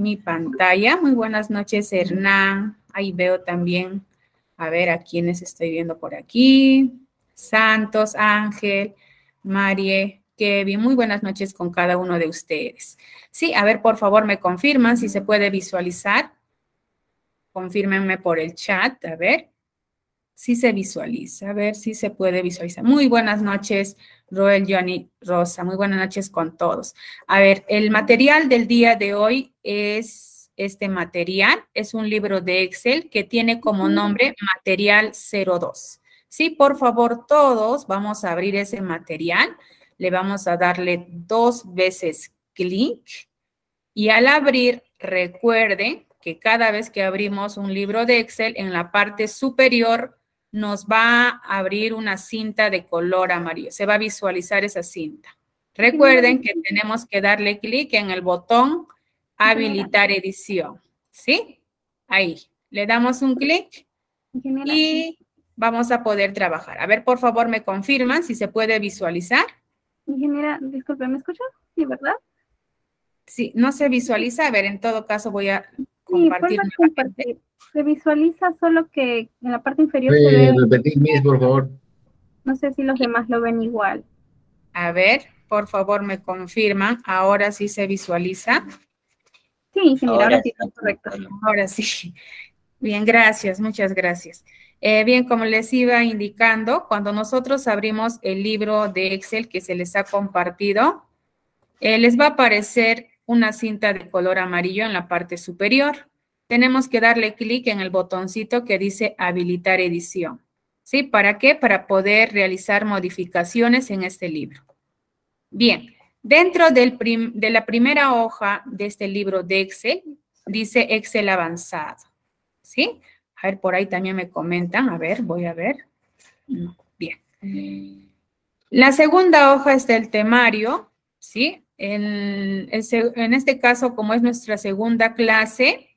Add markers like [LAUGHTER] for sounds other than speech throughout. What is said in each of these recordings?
mi pantalla. Muy buenas noches, Hernán. Ahí veo también, a ver a quiénes estoy viendo por aquí. Santos, Ángel, Marie, Kevin. Muy buenas noches con cada uno de ustedes. Sí, a ver, por favor, me confirman si se puede visualizar. Confírmenme por el chat, a ver si se visualiza, a ver si se puede visualizar. Muy buenas noches, Roel, Johnny, Rosa. Muy buenas noches con todos. A ver, el material del día de hoy es este material, es un libro de Excel que tiene como nombre Material 02. Sí, por favor, todos vamos a abrir ese material. Le vamos a darle dos veces clic y al abrir, recuerde que cada vez que abrimos un libro de Excel, en la parte superior nos va a abrir una cinta de color amarillo. Se va a visualizar esa cinta. Recuerden que tenemos que darle clic en el botón habilitar edición. ¿Sí? Ahí. Le damos un clic y vamos a poder trabajar. A ver, por favor, me confirman si se puede visualizar. Ingeniera, disculpe, ¿me escucha? Sí, ¿verdad? Sí, no se visualiza. A ver, en todo caso voy a se visualiza solo que en la parte inferior. por favor. No sé si los demás lo ven igual. A ver, por favor, me confirman. Ahora sí se visualiza. Sí, ahora, sí, correcto. Ahora sí. Bien, gracias, muchas gracias. Eh, bien, como les iba indicando, cuando nosotros abrimos el libro de Excel que se les ha compartido, eh, les va a aparecer una cinta de color amarillo en la parte superior. Tenemos que darle clic en el botoncito que dice habilitar edición. ¿Sí? ¿Para qué? Para poder realizar modificaciones en este libro. Bien, dentro del de la primera hoja de este libro de Excel, dice Excel avanzado. ¿Sí? A ver, por ahí también me comentan. A ver, voy a ver. Mm, bien. La segunda hoja es del temario, ¿sí? En, este caso, como es nuestra segunda clase,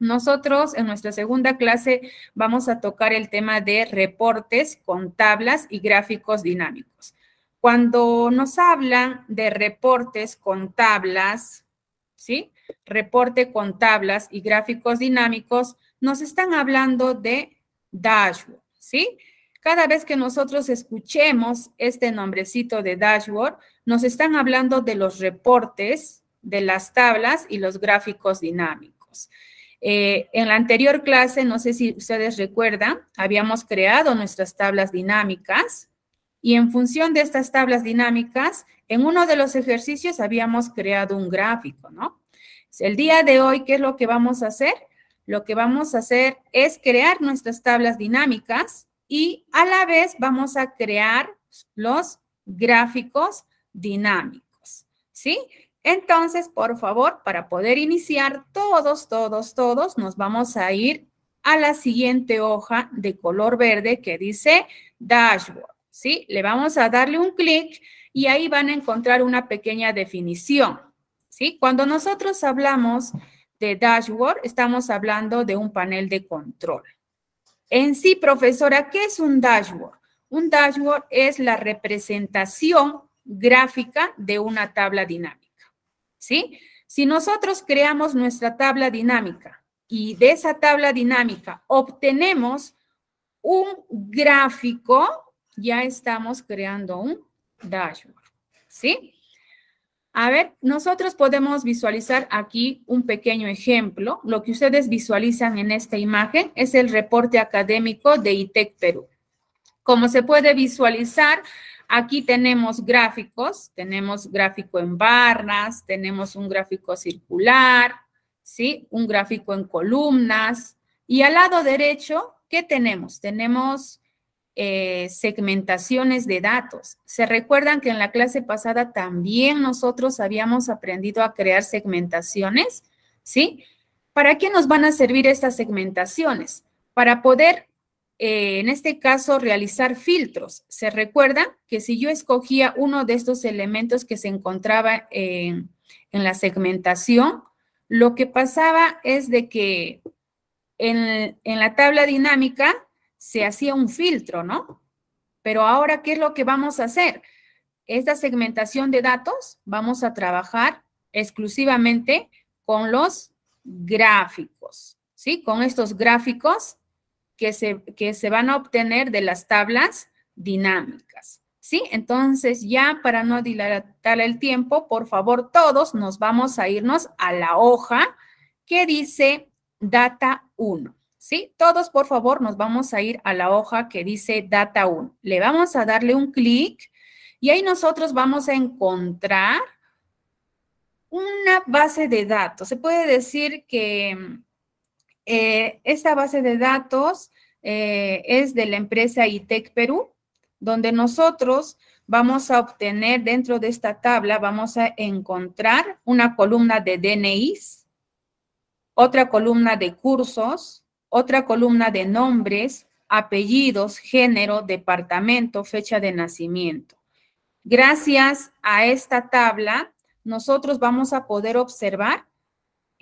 nosotros en nuestra segunda clase vamos a tocar el tema de reportes con tablas y gráficos dinámicos. Cuando nos hablan de reportes con tablas, ¿sí? Reporte con tablas y gráficos dinámicos, nos están hablando de dashboard, ¿sí? Cada vez que nosotros escuchemos este nombrecito de dashboard, nos están hablando de los reportes, de las tablas y los gráficos dinámicos. Eh, en la anterior clase, no sé si ustedes recuerdan, habíamos creado nuestras tablas dinámicas y en función de estas tablas dinámicas, en uno de los ejercicios habíamos creado un gráfico, ¿no? El día de hoy, ¿qué es lo que vamos a hacer? Lo que vamos a hacer es crear nuestras tablas dinámicas y a la vez vamos a crear los gráficos dinámicos, ¿sí? Entonces, por favor, para poder iniciar todos, todos, todos, nos vamos a ir a la siguiente hoja de color verde que dice Dashboard, ¿sí? Le vamos a darle un clic y ahí van a encontrar una pequeña definición, ¿sí? Cuando nosotros hablamos de dashboard, estamos hablando de un panel de control. En sí, profesora, ¿qué es un dashboard? Un dashboard es la representación gráfica de una tabla dinámica. ¿Sí? Si nosotros creamos nuestra tabla dinámica y de esa tabla dinámica obtenemos un gráfico, ya estamos creando un dashboard. ¿Sí? A ver, nosotros podemos visualizar aquí un pequeño ejemplo. Lo que ustedes visualizan en esta imagen es el reporte académico de ITEC Perú. Como se puede visualizar, Aquí tenemos gráficos, tenemos gráfico en barras, tenemos un gráfico circular, ¿sí? Un gráfico en columnas. Y al lado derecho, ¿qué tenemos? Tenemos eh, segmentaciones de datos. Se recuerdan que en la clase pasada también nosotros habíamos aprendido a crear segmentaciones, ¿sí? ¿Para qué nos van a servir estas segmentaciones? Para poder eh, en este caso, realizar filtros. Se recuerda que si yo escogía uno de estos elementos que se encontraba eh, en, la segmentación, lo que pasaba es de que en, en la tabla dinámica se hacía un filtro, ¿no? Pero ahora, ¿qué es lo que vamos a hacer? Esta segmentación de datos vamos a trabajar exclusivamente con los gráficos, ¿sí? Con estos gráficos que se, van a obtener de las tablas dinámicas. ¿Sí? Entonces, ya para no dilatar el tiempo, por favor, todos nos vamos a irnos a la hoja que dice data 1. ¿Sí? Todos, por favor, nos vamos a ir a la hoja que dice data 1. Le vamos a darle un clic y ahí nosotros vamos a encontrar una base de datos. Se puede decir que eh, esta base de datos eh, es de la empresa ITEC Perú, donde nosotros vamos a obtener dentro de esta tabla, vamos a encontrar una columna de DNIs, otra columna de cursos, otra columna de nombres, apellidos, género, departamento, fecha de nacimiento. Gracias a esta tabla, nosotros vamos a poder observar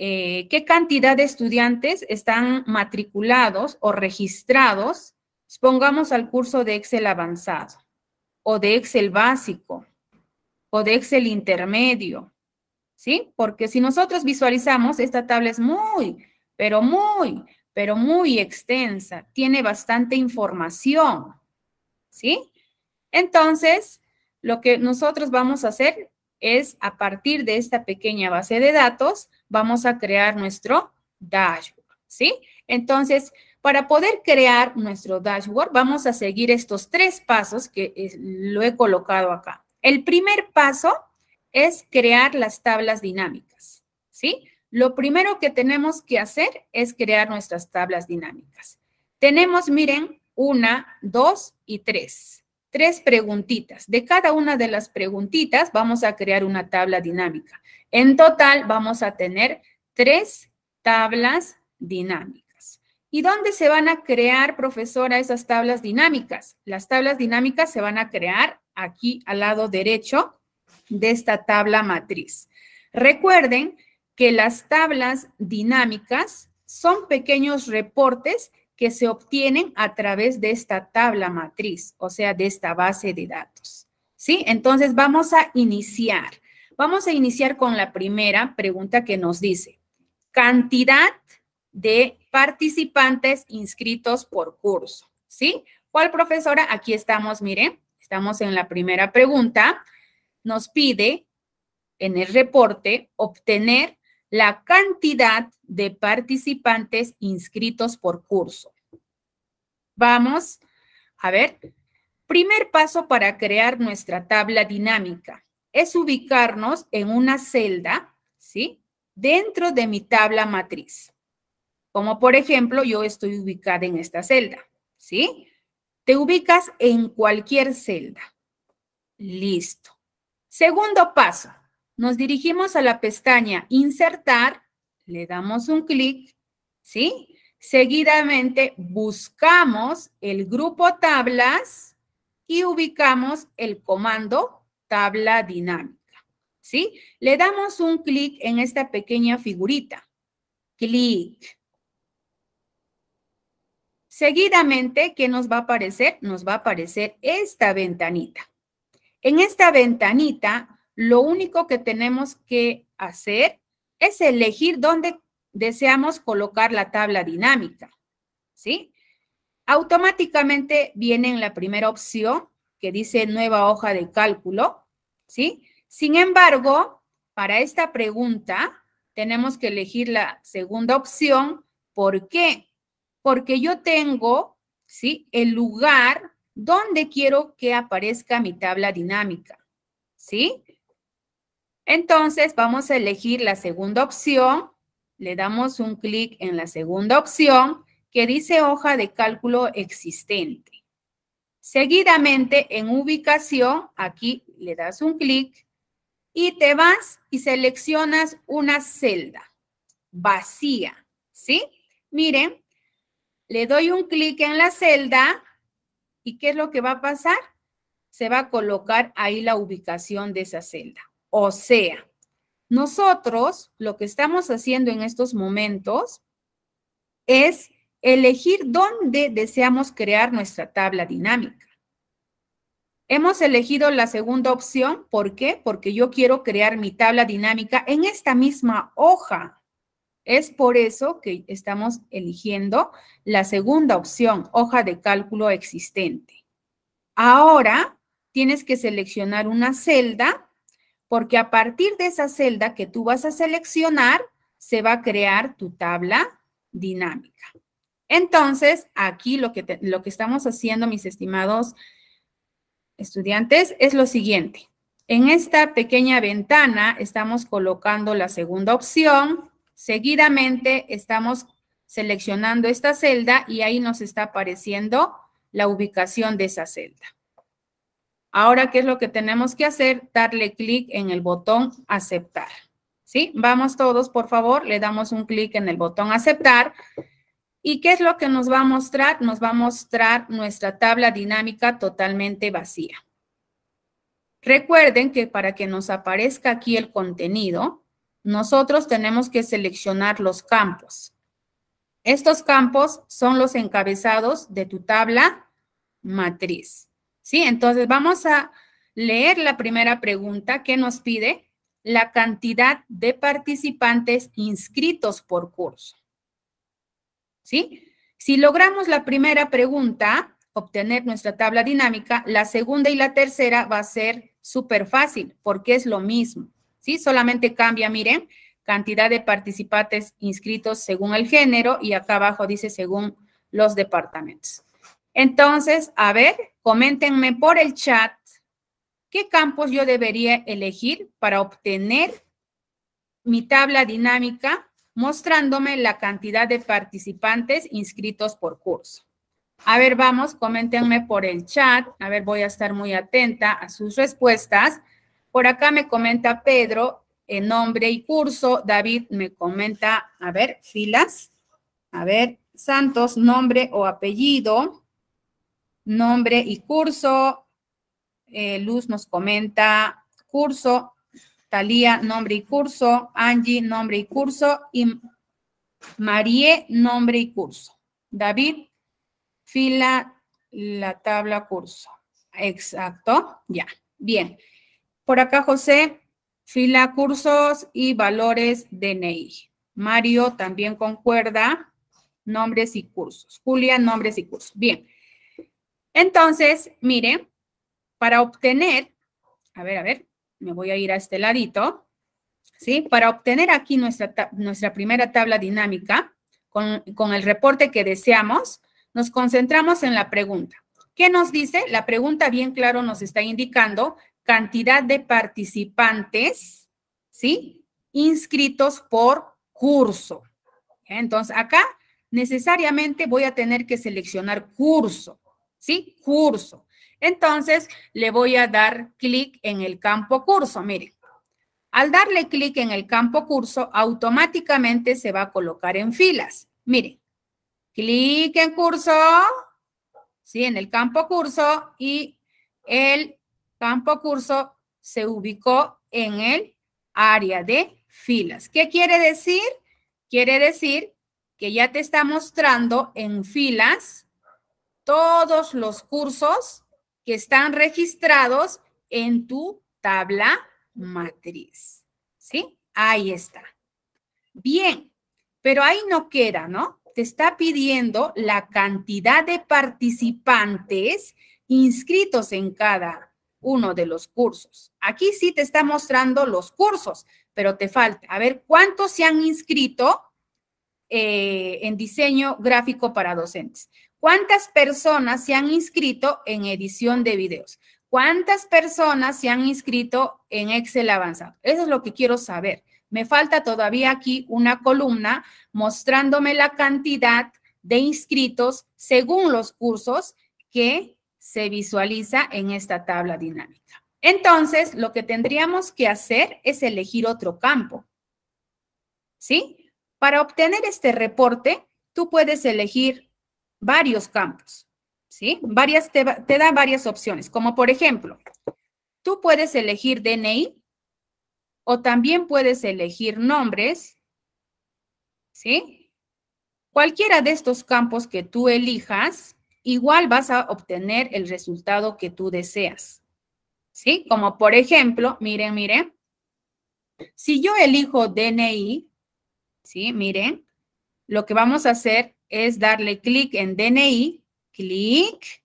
eh, qué cantidad de estudiantes están matriculados o registrados, pongamos al curso de Excel avanzado o de Excel básico o de Excel intermedio, ¿sí? Porque si nosotros visualizamos, esta tabla es muy, pero muy, pero muy extensa, tiene bastante información, ¿sí? Entonces, lo que nosotros vamos a hacer es a partir de esta pequeña base de datos, vamos a crear nuestro dashboard, ¿sí? Entonces, para poder crear nuestro dashboard, vamos a seguir estos tres pasos que eh, lo he colocado acá. El primer paso es crear las tablas dinámicas, ¿sí? Lo primero que tenemos que hacer es crear nuestras tablas dinámicas. Tenemos, miren, una, dos y tres tres preguntitas. De cada una de las preguntitas vamos a crear una tabla dinámica. En total vamos a tener tres tablas dinámicas. ¿Y dónde se van a crear, profesora, esas tablas dinámicas? Las tablas dinámicas se van a crear aquí al lado derecho de esta tabla matriz. Recuerden que las tablas dinámicas son pequeños reportes que se obtienen a través de esta tabla matriz, o sea, de esta base de datos. ¿Sí? Entonces vamos a iniciar. Vamos a iniciar con la primera pregunta que nos dice, cantidad de participantes inscritos por curso. ¿Sí? ¿Cuál profesora? Aquí estamos, miren, estamos en la primera pregunta. Nos pide en el reporte obtener la cantidad de participantes inscritos por curso. Vamos a ver. Primer paso para crear nuestra tabla dinámica es ubicarnos en una celda, ¿sí? Dentro de mi tabla matriz. Como por ejemplo, yo estoy ubicada en esta celda, ¿sí? Te ubicas en cualquier celda. Listo. Segundo paso, nos dirigimos a la pestaña Insertar, le damos un clic, ¿sí? Seguidamente buscamos el grupo tablas y ubicamos el comando tabla dinámica, ¿sí? Le damos un clic en esta pequeña figurita. Clic. Seguidamente, ¿qué nos va a aparecer? Nos va a aparecer esta ventanita. En esta ventanita lo único que tenemos que hacer es elegir dónde deseamos colocar la tabla dinámica, ¿sí? Automáticamente viene en la primera opción que dice nueva hoja de cálculo, ¿sí? Sin embargo, para esta pregunta tenemos que elegir la segunda opción. ¿Por qué? Porque yo tengo, ¿sí? El lugar donde quiero que aparezca mi tabla dinámica, ¿sí? Entonces vamos a elegir la segunda opción, le damos un clic en la segunda opción que dice hoja de cálculo existente. Seguidamente en ubicación, aquí le das un clic y te vas y seleccionas una celda vacía, ¿sí? Miren, le doy un clic en la celda y ¿qué es lo que va a pasar? Se va a colocar ahí la ubicación de esa celda. O sea, nosotros lo que estamos haciendo en estos momentos es elegir dónde deseamos crear nuestra tabla dinámica. Hemos elegido la segunda opción, ¿por qué? Porque yo quiero crear mi tabla dinámica en esta misma hoja. Es por eso que estamos eligiendo la segunda opción, hoja de cálculo existente. Ahora tienes que seleccionar una celda porque a partir de esa celda que tú vas a seleccionar, se va a crear tu tabla dinámica. Entonces, aquí lo que, lo que estamos haciendo, mis estimados estudiantes, es lo siguiente. En esta pequeña ventana estamos colocando la segunda opción. Seguidamente estamos seleccionando esta celda y ahí nos está apareciendo la ubicación de esa celda. Ahora, ¿qué es lo que tenemos que hacer? Darle clic en el botón aceptar. ¿Sí? Vamos todos, por favor, le damos un clic en el botón aceptar. ¿Y qué es lo que nos va a mostrar? Nos va a mostrar nuestra tabla dinámica totalmente vacía. Recuerden que para que nos aparezca aquí el contenido, nosotros tenemos que seleccionar los campos. Estos campos son los encabezados de tu tabla matriz. ¿Sí? Entonces vamos a leer la primera pregunta que nos pide la cantidad de participantes inscritos por curso. ¿Sí? Si logramos la primera pregunta, obtener nuestra tabla dinámica, la segunda y la tercera va a ser súper fácil porque es lo mismo. ¿Sí? Solamente cambia, miren, cantidad de participantes inscritos según el género y acá abajo dice según los departamentos. Entonces, a ver, coméntenme por el chat qué campos yo debería elegir para obtener mi tabla dinámica mostrándome la cantidad de participantes inscritos por curso. A ver, vamos, coméntenme por el chat. A ver, voy a estar muy atenta a sus respuestas. Por acá me comenta Pedro en nombre y curso. David me comenta, a ver, filas. A ver, Santos, nombre o apellido nombre y curso. Eh, Luz nos comenta curso. Talía, nombre y curso. Angie, nombre y curso. Y Marie, nombre y curso. David, fila, la tabla, curso. Exacto, ya. Bien. Por acá, José, fila, cursos y valores DNI. Mario también concuerda, nombres y cursos. Julia, nombres y cursos. Bien. Entonces, mire, para obtener, a ver, a ver, me voy a ir a este ladito, ¿sí? Para obtener aquí nuestra, nuestra primera tabla dinámica con, con el reporte que deseamos, nos concentramos en la pregunta. ¿Qué nos dice? La pregunta bien claro nos está indicando cantidad de participantes, ¿sí? Inscritos por curso. Entonces, acá necesariamente voy a tener que seleccionar curso. ¿sí? Curso. Entonces, le voy a dar clic en el campo curso, miren. Al darle clic en el campo curso, automáticamente se va a colocar en filas. Miren, clic en curso, ¿sí? En el campo curso y el campo curso se ubicó en el área de filas. ¿Qué quiere decir? Quiere decir que ya te está mostrando en filas todos los cursos que están registrados en tu tabla matriz. ¿Sí? Ahí está. Bien, pero ahí no queda, ¿no? Te está pidiendo la cantidad de participantes inscritos en cada uno de los cursos. Aquí sí te está mostrando los cursos, pero te falta. A ver, ¿cuántos se han inscrito eh, en diseño gráfico para docentes? ¿Cuántas personas se han inscrito en edición de videos? ¿Cuántas personas se han inscrito en Excel avanzado? Eso es lo que quiero saber. Me falta todavía aquí una columna mostrándome la cantidad de inscritos según los cursos que se visualiza en esta tabla dinámica. Entonces, lo que tendríamos que hacer es elegir otro campo. ¿Sí? Para obtener este reporte, tú puedes elegir varios campos, ¿sí? Varias, te, dan varias opciones, como por ejemplo, tú puedes elegir DNI o también puedes elegir nombres, ¿sí? Cualquiera de estos campos que tú elijas, igual vas a obtener el resultado que tú deseas, ¿sí? Como por ejemplo, miren, miren, si yo elijo DNI, ¿sí? Miren, lo que vamos a hacer es darle clic en DNI, clic.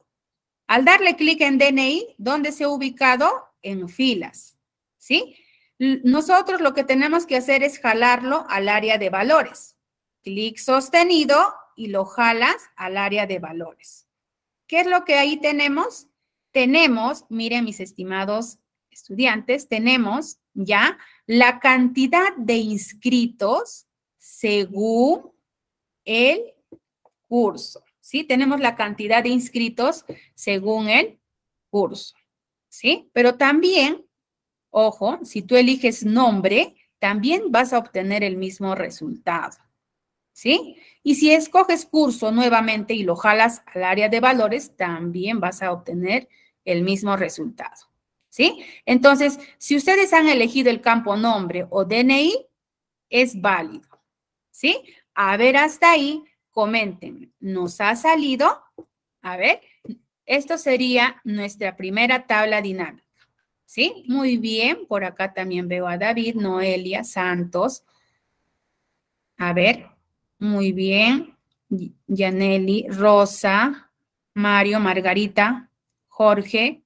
Al darle clic en DNI, ¿dónde se ha ubicado? En filas, ¿sí? Nosotros lo que tenemos que hacer es jalarlo al área de valores. Clic sostenido y lo jalas al área de valores. ¿Qué es lo que ahí tenemos? Tenemos, miren mis estimados estudiantes, tenemos ya la cantidad de inscritos según el curso. ¿Sí? Tenemos la cantidad de inscritos según el curso. ¿Sí? Pero también, ojo, si tú eliges nombre, también vas a obtener el mismo resultado. ¿Sí? Y si escoges curso nuevamente y lo jalas al área de valores, también vas a obtener el mismo resultado. ¿Sí? Entonces, si ustedes han elegido el campo nombre o DNI, es válido. ¿Sí? A ver, hasta ahí comenten, ¿nos ha salido? A ver, esto sería nuestra primera tabla dinámica. ¿Sí? Muy bien, por acá también veo a David, Noelia, Santos. A ver, muy bien. Yaneli, Rosa, Mario, Margarita, Jorge.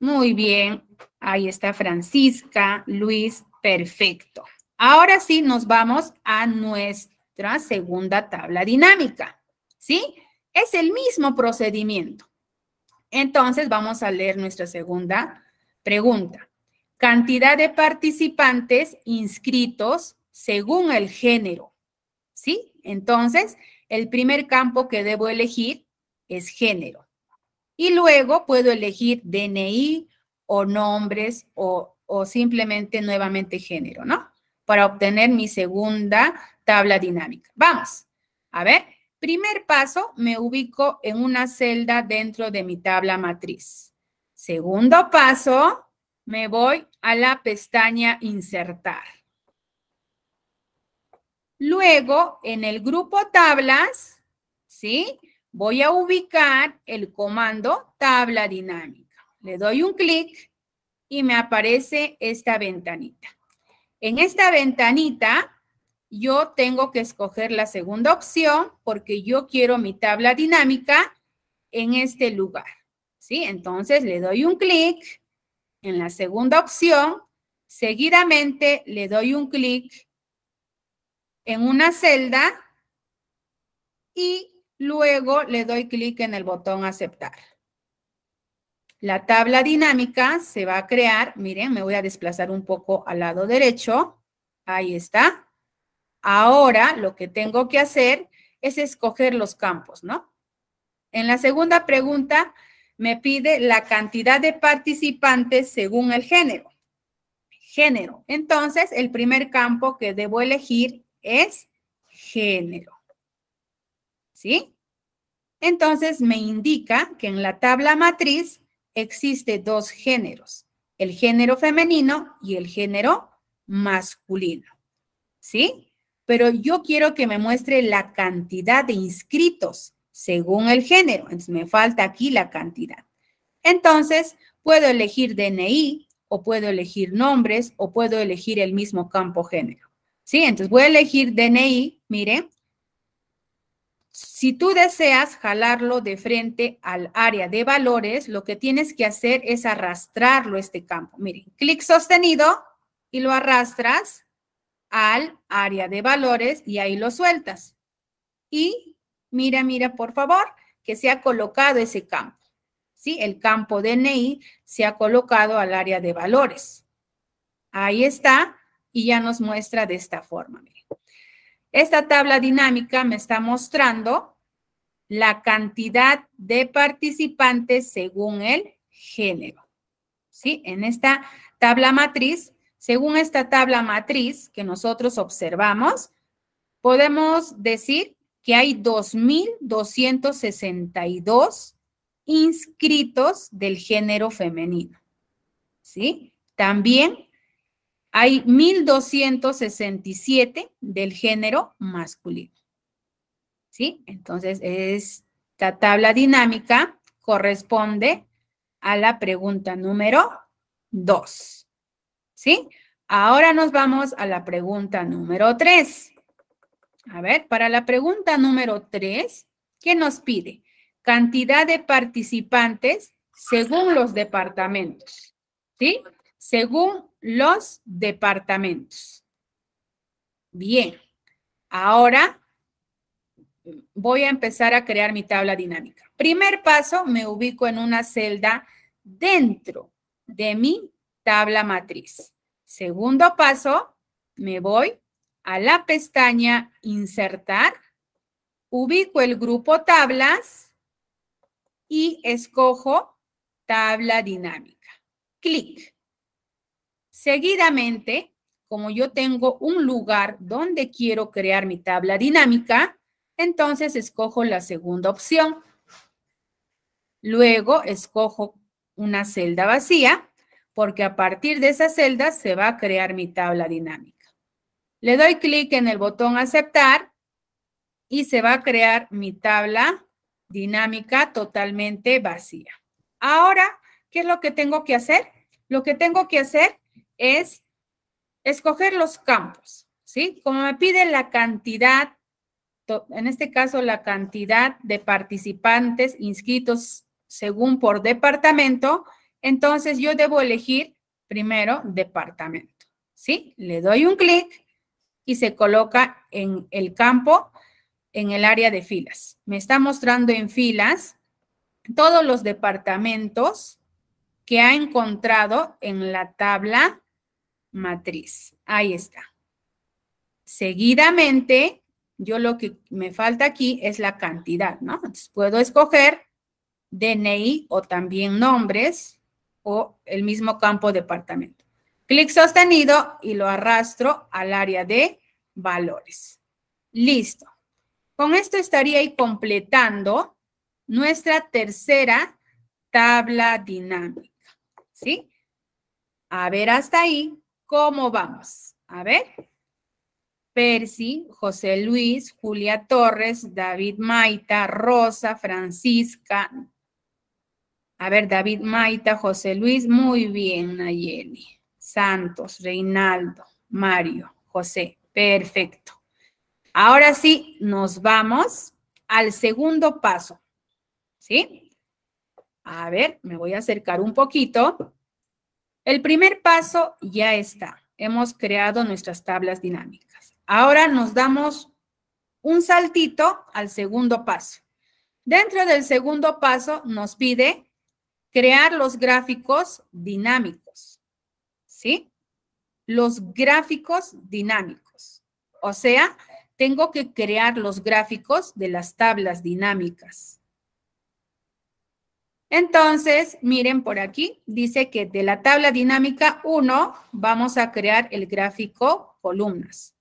Muy bien, ahí está Francisca, Luis, perfecto. Ahora sí nos vamos a nuestra segunda tabla dinámica, ¿sí? Es el mismo procedimiento. Entonces vamos a leer nuestra segunda pregunta. Cantidad de participantes inscritos según el género, ¿sí? Entonces, el primer campo que debo elegir es género. Y luego puedo elegir DNI o nombres o, o simplemente nuevamente género, ¿no? Para obtener mi segunda tabla dinámica. Vamos, a ver, primer paso, me ubico en una celda dentro de mi tabla matriz. Segundo paso, me voy a la pestaña insertar. Luego, en el grupo tablas, ¿sí? Voy a ubicar el comando tabla dinámica. Le doy un clic y me aparece esta ventanita. En esta ventanita yo tengo que escoger la segunda opción porque yo quiero mi tabla dinámica en este lugar. ¿Sí? Entonces le doy un clic en la segunda opción, seguidamente le doy un clic en una celda y luego le doy clic en el botón aceptar. La tabla dinámica se va a crear, miren, me voy a desplazar un poco al lado derecho, ahí está. Ahora lo que tengo que hacer es escoger los campos, ¿no? En la segunda pregunta me pide la cantidad de participantes según el género. Género. Entonces, el primer campo que debo elegir es género. ¿Sí? Entonces, me indica que en la tabla matriz existe dos géneros, el género femenino y el género masculino. ¿Sí? pero yo quiero que me muestre la cantidad de inscritos según el género. Entonces me falta aquí la cantidad. Entonces puedo elegir DNI o puedo elegir nombres o puedo elegir el mismo campo género. ¿Sí? Entonces voy a elegir DNI, Mire, Si tú deseas jalarlo de frente al área de valores, lo que tienes que hacer es arrastrarlo este campo. Miren, clic sostenido y lo arrastras al área de valores y ahí lo sueltas. Y mira, mira, por favor, que se ha colocado ese campo. ¿Sí? El campo DNI se ha colocado al área de valores. Ahí está y ya nos muestra de esta forma. Esta tabla dinámica me está mostrando la cantidad de participantes según el género. ¿Sí? En esta tabla matriz según esta tabla matriz que nosotros observamos, podemos decir que hay 2.262 inscritos del género femenino. ¿Sí? También hay 1.267 del género masculino. ¿Sí? Entonces, esta tabla dinámica corresponde a la pregunta número 2. ¿sí? Ahora nos vamos a la pregunta número 3. A ver, para la pregunta número 3, ¿qué nos pide? Cantidad de participantes según los departamentos, ¿sí? Según los departamentos. Bien, ahora voy a empezar a crear mi tabla dinámica. Primer paso, me ubico en una celda dentro de mi tabla matriz. Segundo paso, me voy a la pestaña Insertar, ubico el grupo Tablas y escojo Tabla Dinámica. Clic. Seguidamente, como yo tengo un lugar donde quiero crear mi tabla dinámica, entonces escojo la segunda opción. Luego escojo una celda vacía porque a partir de esa celda se va a crear mi tabla dinámica. Le doy clic en el botón aceptar y se va a crear mi tabla dinámica totalmente vacía. Ahora, ¿qué es lo que tengo que hacer? Lo que tengo que hacer es escoger los campos, ¿sí? Como me pide la cantidad, en este caso la cantidad de participantes inscritos según por departamento, entonces yo debo elegir primero departamento, ¿sí? Le doy un clic y se coloca en el campo, en el área de filas. Me está mostrando en filas todos los departamentos que ha encontrado en la tabla matriz. Ahí está. Seguidamente, yo lo que me falta aquí es la cantidad, ¿no? puedo escoger DNI o también nombres o el mismo campo departamento. Clic sostenido y lo arrastro al área de valores. Listo. Con esto estaría ahí completando nuestra tercera tabla dinámica. ¿Sí? A ver hasta ahí cómo vamos. A ver. Percy, José Luis, Julia Torres, David Maita, Rosa, Francisca, a ver, David Maita, José Luis, muy bien, Nayeli. Santos, Reinaldo, Mario, José, perfecto. Ahora sí, nos vamos al segundo paso, ¿sí? A ver, me voy a acercar un poquito. El primer paso ya está. Hemos creado nuestras tablas dinámicas. Ahora nos damos un saltito al segundo paso. Dentro del segundo paso nos pide crear los gráficos dinámicos, ¿sí? Los gráficos dinámicos. O sea, tengo que crear los gráficos de las tablas dinámicas. Entonces, miren por aquí, dice que de la tabla dinámica 1 vamos a crear el gráfico columnas.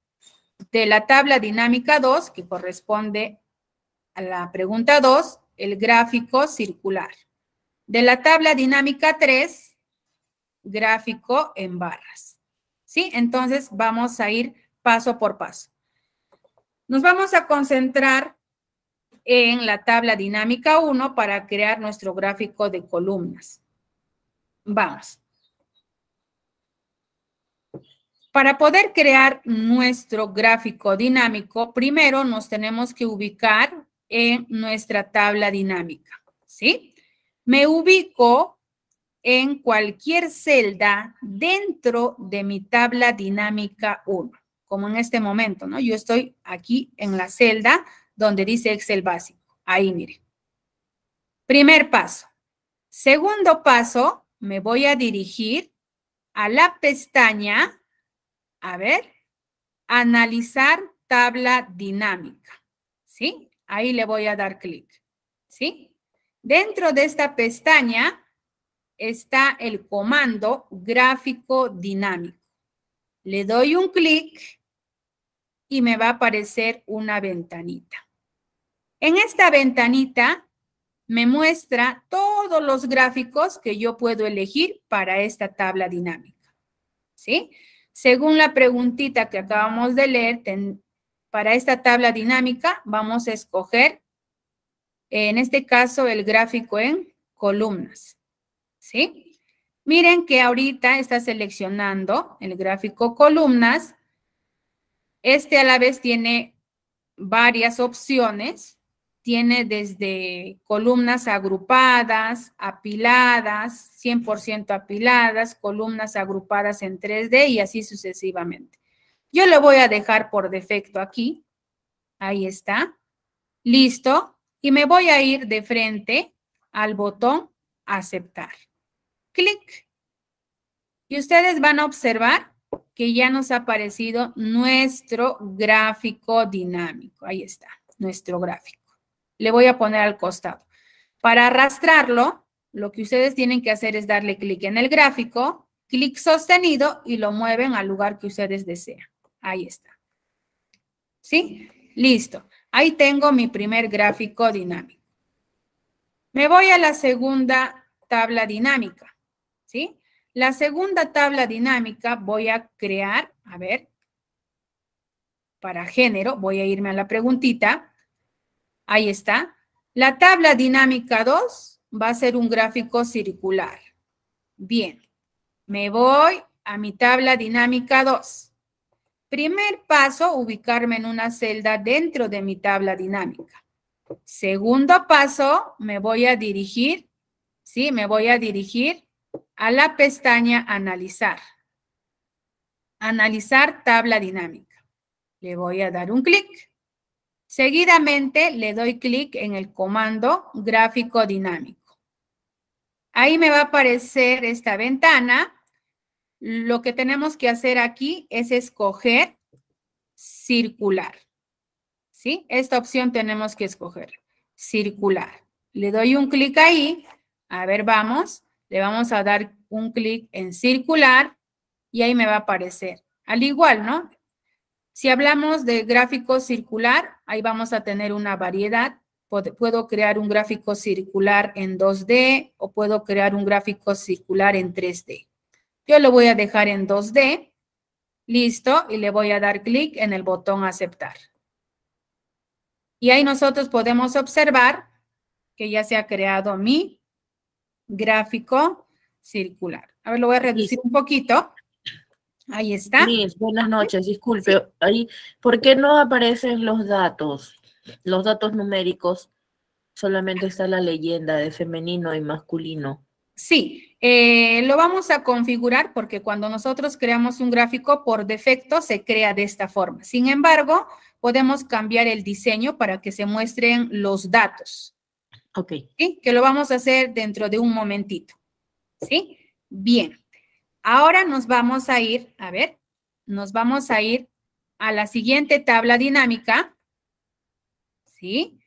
De la tabla dinámica 2, que corresponde a la pregunta 2, el gráfico circular de la tabla dinámica 3, gráfico en barras. ¿Sí? Entonces vamos a ir paso por paso. Nos vamos a concentrar en la tabla dinámica 1 para crear nuestro gráfico de columnas. Vamos. Para poder crear nuestro gráfico dinámico, primero nos tenemos que ubicar en nuestra tabla dinámica, ¿sí? me ubico en cualquier celda dentro de mi tabla dinámica 1, como en este momento, ¿no? Yo estoy aquí en la celda donde dice Excel básico. Ahí, mire. Primer paso. Segundo paso, me voy a dirigir a la pestaña, a ver, analizar tabla dinámica, ¿sí? Ahí le voy a dar clic, ¿sí? Dentro de esta pestaña está el comando gráfico dinámico. Le doy un clic y me va a aparecer una ventanita. En esta ventanita me muestra todos los gráficos que yo puedo elegir para esta tabla dinámica. ¿Sí? Según la preguntita que acabamos de leer, para esta tabla dinámica vamos a escoger en este caso, el gráfico en columnas. ¿Sí? Miren que ahorita está seleccionando el gráfico columnas. Este a la vez tiene varias opciones. Tiene desde columnas agrupadas, apiladas, 100% apiladas, columnas agrupadas en 3D y así sucesivamente. Yo lo voy a dejar por defecto aquí. Ahí está. Listo y me voy a ir de frente al botón aceptar. Clic. Y ustedes van a observar que ya nos ha aparecido nuestro gráfico dinámico. Ahí está, nuestro gráfico. Le voy a poner al costado. Para arrastrarlo, lo que ustedes tienen que hacer es darle clic en el gráfico, clic sostenido y lo mueven al lugar que ustedes desean. Ahí está. ¿Sí? Listo. Ahí tengo mi primer gráfico dinámico. Me voy a la segunda tabla dinámica, ¿sí? La segunda tabla dinámica voy a crear, a ver, para género, voy a irme a la preguntita. Ahí está. La tabla dinámica 2 va a ser un gráfico circular. Bien, me voy a mi tabla dinámica 2. Primer paso, ubicarme en una celda dentro de mi tabla dinámica. Segundo paso, me voy a dirigir, ¿sí? Me voy a dirigir a la pestaña Analizar. Analizar tabla dinámica. Le voy a dar un clic. Seguidamente le doy clic en el comando gráfico dinámico. Ahí me va a aparecer esta ventana lo que tenemos que hacer aquí es escoger circular. ¿Sí? Esta opción tenemos que escoger, circular. Le doy un clic ahí. A ver, vamos. Le vamos a dar un clic en circular y ahí me va a aparecer. Al igual, ¿no? Si hablamos de gráfico circular, ahí vamos a tener una variedad. Puedo crear un gráfico circular en 2D o puedo crear un gráfico circular en 3D. Yo lo voy a dejar en 2D. Listo. Y le voy a dar clic en el botón aceptar. Y ahí nosotros podemos observar que ya se ha creado mi gráfico circular. A ver, lo voy a reducir un poquito. Ahí está. buenas noches, disculpe. ¿Por qué no aparecen los datos, los datos numéricos? Solamente está la leyenda de femenino y masculino. Sí, eh, lo vamos a configurar porque cuando nosotros creamos un gráfico, por defecto se crea de esta forma. Sin embargo, podemos cambiar el diseño para que se muestren los datos. Ok. Que lo vamos a hacer dentro de un momentito. ¿Sí? Bien. Ahora nos vamos a ir, a ver, nos vamos a ir a la siguiente tabla dinámica. ¿Sí?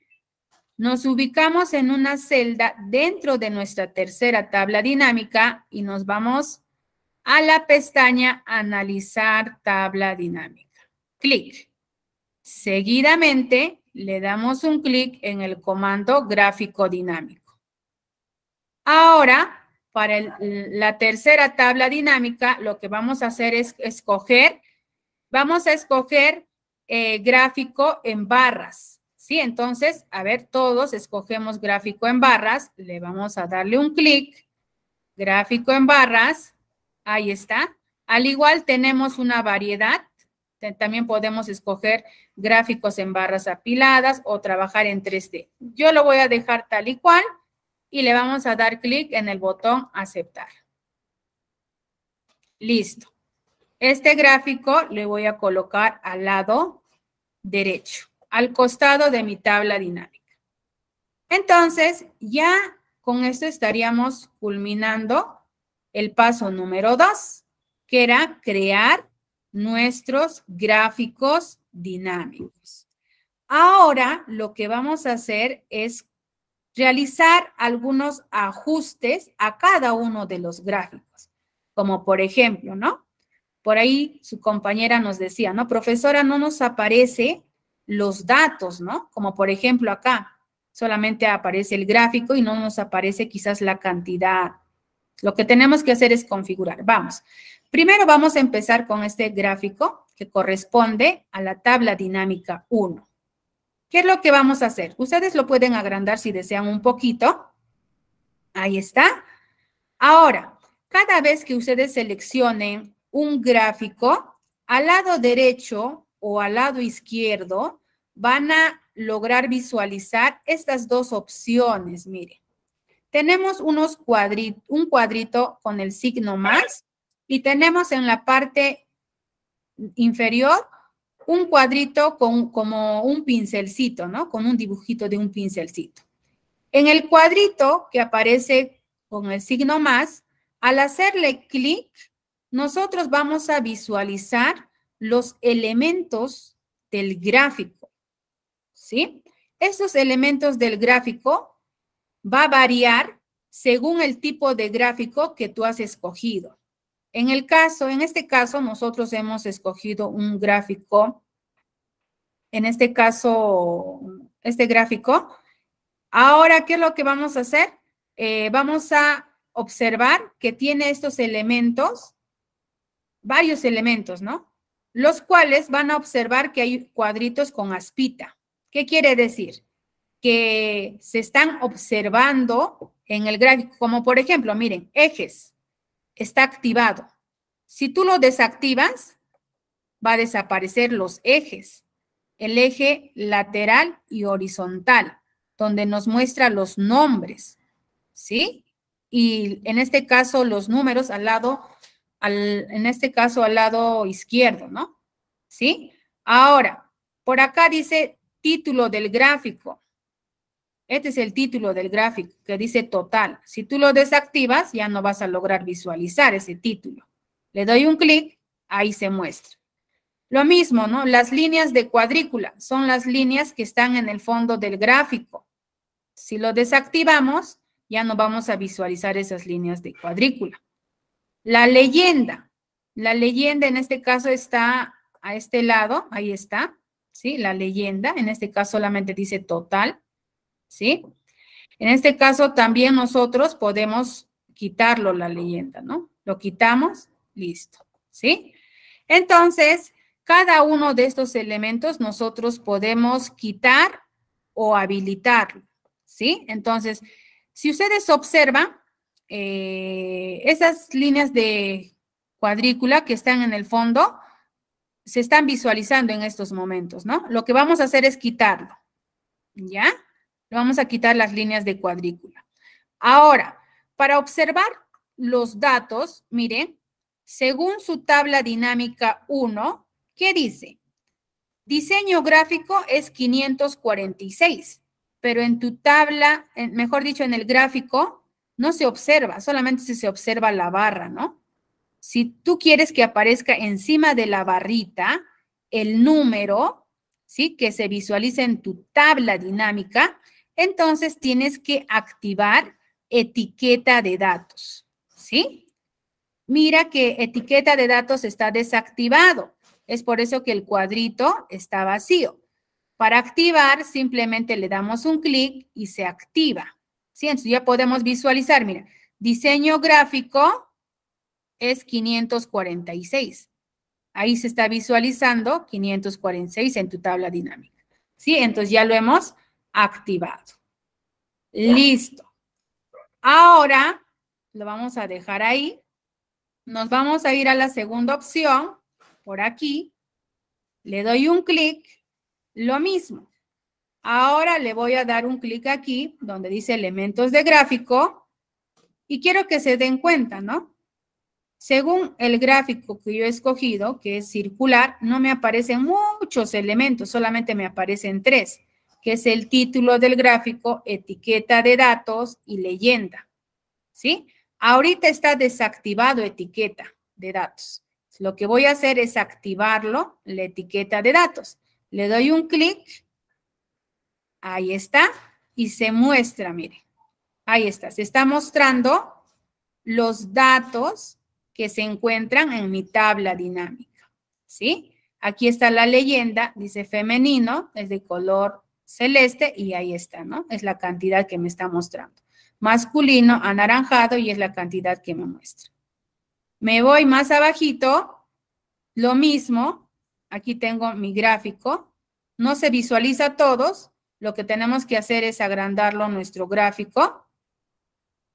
Nos ubicamos en una celda dentro de nuestra tercera tabla dinámica y nos vamos a la pestaña Analizar tabla dinámica. Clic. Seguidamente le damos un clic en el comando Gráfico dinámico. Ahora, para la tercera tabla dinámica, lo que vamos a hacer es escoger, vamos a escoger eh, gráfico en barras. ¿sí? Entonces, a ver, todos escogemos gráfico en barras, le vamos a darle un clic, gráfico en barras, ahí está. Al igual tenemos una variedad, también podemos escoger gráficos en barras apiladas o trabajar en 3D. Yo lo voy a dejar tal y cual y le vamos a dar clic en el botón aceptar. Listo. Este gráfico le voy a colocar al lado derecho al costado de mi tabla dinámica. Entonces, ya con esto estaríamos culminando el paso número 2, que era crear nuestros gráficos dinámicos. Ahora lo que vamos a hacer es realizar algunos ajustes a cada uno de los gráficos, como por ejemplo, ¿no? Por ahí su compañera nos decía, ¿no? Profesora, no nos aparece los datos, ¿no? Como por ejemplo acá, solamente aparece el gráfico y no nos aparece quizás la cantidad. Lo que tenemos que hacer es configurar. Vamos. Primero vamos a empezar con este gráfico que corresponde a la tabla dinámica 1. ¿Qué es lo que vamos a hacer? Ustedes lo pueden agrandar si desean un poquito. Ahí está. Ahora, cada vez que ustedes seleccionen un gráfico, al lado derecho o al lado izquierdo, van a lograr visualizar estas dos opciones. Miren, tenemos unos un cuadrito con el signo más y tenemos en la parte inferior un cuadrito con, como un pincelcito, ¿no? Con un dibujito de un pincelcito. En el cuadrito que aparece con el signo más, al hacerle clic, nosotros vamos a visualizar los elementos del gráfico, ¿sí? Estos elementos del gráfico va a variar según el tipo de gráfico que tú has escogido. En el caso, en este caso, nosotros hemos escogido un gráfico, en este caso, este gráfico. Ahora, ¿qué es lo que vamos a hacer? Eh, vamos a observar que tiene estos elementos, varios elementos, ¿no? los cuales van a observar que hay cuadritos con aspita. ¿Qué quiere decir? Que se están observando en el gráfico, como por ejemplo, miren, ejes, está activado. Si tú lo desactivas, va a desaparecer los ejes, el eje lateral y horizontal, donde nos muestra los nombres, ¿sí? Y en este caso, los números al lado en este caso al lado izquierdo, ¿no? ¿Sí? Ahora, por acá dice título del gráfico. Este es el título del gráfico que dice total. Si tú lo desactivas, ya no vas a lograr visualizar ese título. Le doy un clic, ahí se muestra. Lo mismo, ¿no? Las líneas de cuadrícula son las líneas que están en el fondo del gráfico. Si lo desactivamos, ya no vamos a visualizar esas líneas de cuadrícula. La leyenda. La leyenda en este caso está a este lado, ahí está, ¿sí? La leyenda, en este caso solamente dice total, ¿sí? En este caso también nosotros podemos quitarlo la leyenda, ¿no? Lo quitamos, listo, ¿sí? Entonces, cada uno de estos elementos nosotros podemos quitar o habilitar, ¿sí? Entonces, si ustedes observan, eh, esas líneas de cuadrícula que están en el fondo se están visualizando en estos momentos, ¿no? Lo que vamos a hacer es quitarlo, ¿ya? vamos a quitar las líneas de cuadrícula. Ahora, para observar los datos, miren, según su tabla dinámica 1, ¿qué dice? Diseño gráfico es 546, pero en tu tabla, mejor dicho, en el gráfico no se observa, solamente si se observa la barra, ¿no? Si tú quieres que aparezca encima de la barrita el número, ¿sí? Que se visualice en tu tabla dinámica, entonces tienes que activar etiqueta de datos, ¿sí? Mira que etiqueta de datos está desactivado. Es por eso que el cuadrito está vacío. Para activar, simplemente le damos un clic y se activa. ¿sí? Entonces ya podemos visualizar, mira, diseño gráfico es 546. Ahí se está visualizando 546 en tu tabla dinámica, ¿sí? Entonces ya lo hemos activado. Listo. Ahora lo vamos a dejar ahí. Nos vamos a ir a la segunda opción, por aquí. Le doy un clic, lo mismo. Ahora le voy a dar un clic aquí donde dice elementos de gráfico y quiero que se den cuenta, ¿no? Según el gráfico que yo he escogido, que es circular, no me aparecen muchos elementos, solamente me aparecen tres, que es el título del gráfico, etiqueta de datos y leyenda, ¿sí? Ahorita está desactivado etiqueta de datos. Lo que voy a hacer es activarlo, la etiqueta de datos. Le doy un clic Ahí está. Y se muestra, mire. Ahí está. Se está mostrando los datos que se encuentran en mi tabla dinámica. ¿Sí? Aquí está la leyenda, dice femenino, es de color celeste y ahí está, ¿no? Es la cantidad que me está mostrando. Masculino, anaranjado y es la cantidad que me muestra. Me voy más abajito, lo mismo, aquí tengo mi gráfico, no se visualiza todos, lo que tenemos que hacer es agrandarlo nuestro gráfico.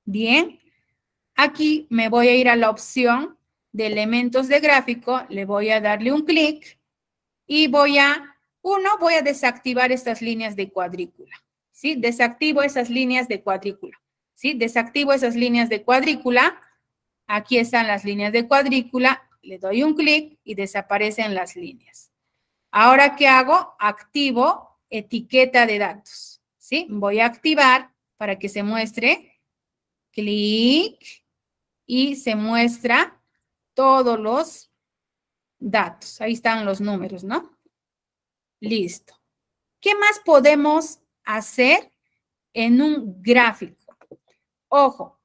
Bien. Aquí me voy a ir a la opción de elementos de gráfico. Le voy a darle un clic y voy a, uno, voy a desactivar estas líneas de cuadrícula. ¿Sí? Desactivo esas líneas de cuadrícula. ¿Sí? Desactivo esas líneas de cuadrícula. Aquí están las líneas de cuadrícula. Le doy un clic y desaparecen las líneas. Ahora, ¿qué hago? Activo etiqueta de datos. ¿sí? Voy a activar para que se muestre. Clic y se muestra todos los datos. Ahí están los números, ¿no? Listo. ¿Qué más podemos hacer en un gráfico? Ojo,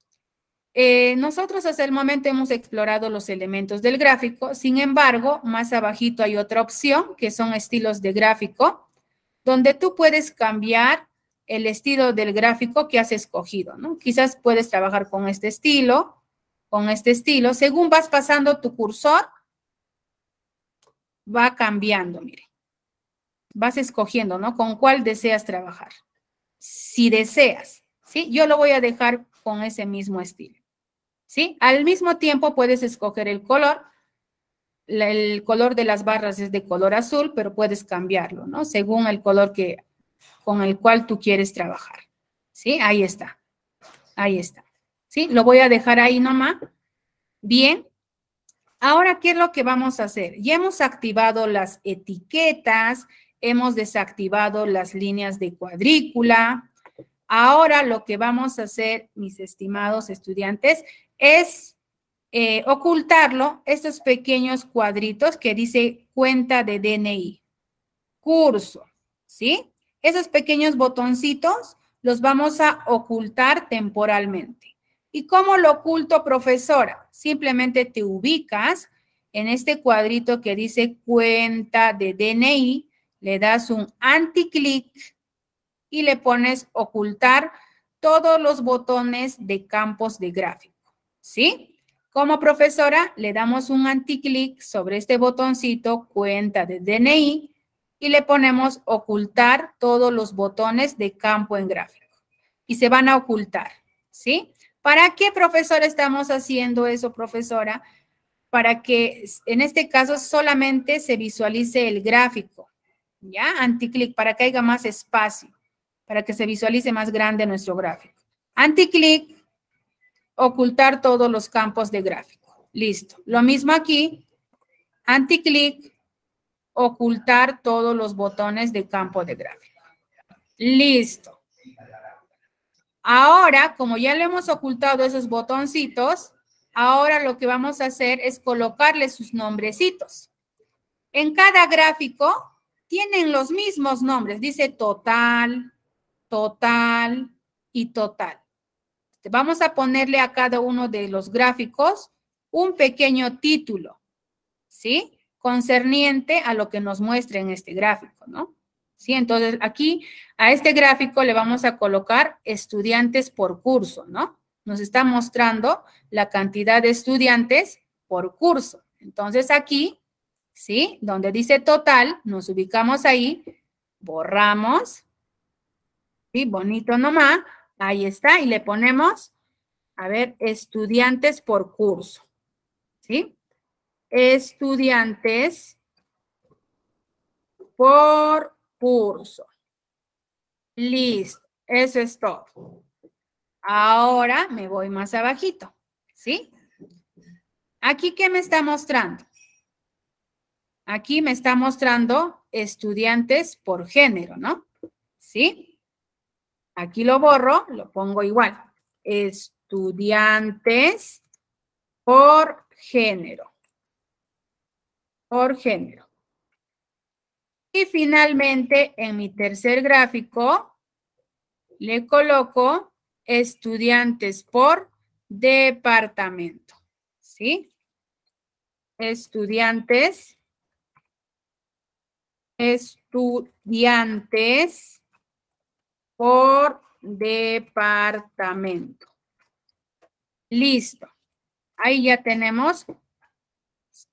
eh, nosotros hasta el momento hemos explorado los elementos del gráfico, sin embargo, más abajito hay otra opción que son estilos de gráfico donde tú puedes cambiar el estilo del gráfico que has escogido, ¿no? Quizás puedes trabajar con este estilo, con este estilo. Según vas pasando tu cursor, va cambiando, mire. Vas escogiendo, ¿no? Con cuál deseas trabajar. Si deseas, ¿sí? Yo lo voy a dejar con ese mismo estilo, ¿sí? Al mismo tiempo puedes escoger el color el color de las barras es de color azul, pero puedes cambiarlo, ¿no? Según el color que, con el cual tú quieres trabajar. ¿Sí? Ahí está. Ahí está. ¿Sí? Lo voy a dejar ahí nomás. Bien. Ahora, ¿qué es lo que vamos a hacer? Ya hemos activado las etiquetas, hemos desactivado las líneas de cuadrícula. Ahora lo que vamos a hacer, mis estimados estudiantes, es eh, ocultarlo estos pequeños cuadritos que dice cuenta de DNI, curso, ¿sí? Esos pequeños botoncitos los vamos a ocultar temporalmente. ¿Y cómo lo oculto, profesora? Simplemente te ubicas en este cuadrito que dice cuenta de DNI, le das un anticlic y le pones ocultar todos los botones de campos de gráfico, ¿sí? Como profesora, le damos un anticlic sobre este botoncito cuenta de DNI y le ponemos ocultar todos los botones de campo en gráfico. Y se van a ocultar, ¿sí? ¿Para qué, profesora, estamos haciendo eso, profesora? Para que en este caso solamente se visualice el gráfico, ¿ya? Anticlic, para que haya más espacio, para que se visualice más grande nuestro gráfico. Anticlic ocultar todos los campos de gráfico. Listo. Lo mismo aquí, anticlic, ocultar todos los botones de campo de gráfico. Listo. Ahora, como ya le hemos ocultado esos botoncitos, ahora lo que vamos a hacer es colocarle sus nombrecitos. En cada gráfico tienen los mismos nombres. Dice total, total y total. Vamos a ponerle a cada uno de los gráficos un pequeño título, ¿sí? Concerniente a lo que nos muestra en este gráfico, ¿no? ¿Sí? Entonces, aquí a este gráfico le vamos a colocar estudiantes por curso, ¿no? Nos está mostrando la cantidad de estudiantes por curso. Entonces, aquí, ¿sí? Donde dice total, nos ubicamos ahí, borramos, ¿sí? Bonito nomás, Ahí está, y le ponemos, a ver, estudiantes por curso, ¿sí? Estudiantes por curso. Listo, eso es todo. Ahora me voy más abajito, ¿sí? Aquí, ¿qué me está mostrando? Aquí me está mostrando estudiantes por género, ¿no? ¿Sí? Aquí lo borro, lo pongo igual. Estudiantes por género. Por género. Y finalmente, en mi tercer gráfico, le coloco estudiantes por departamento. ¿Sí? Estudiantes. Estudiantes por departamento. Listo. Ahí ya tenemos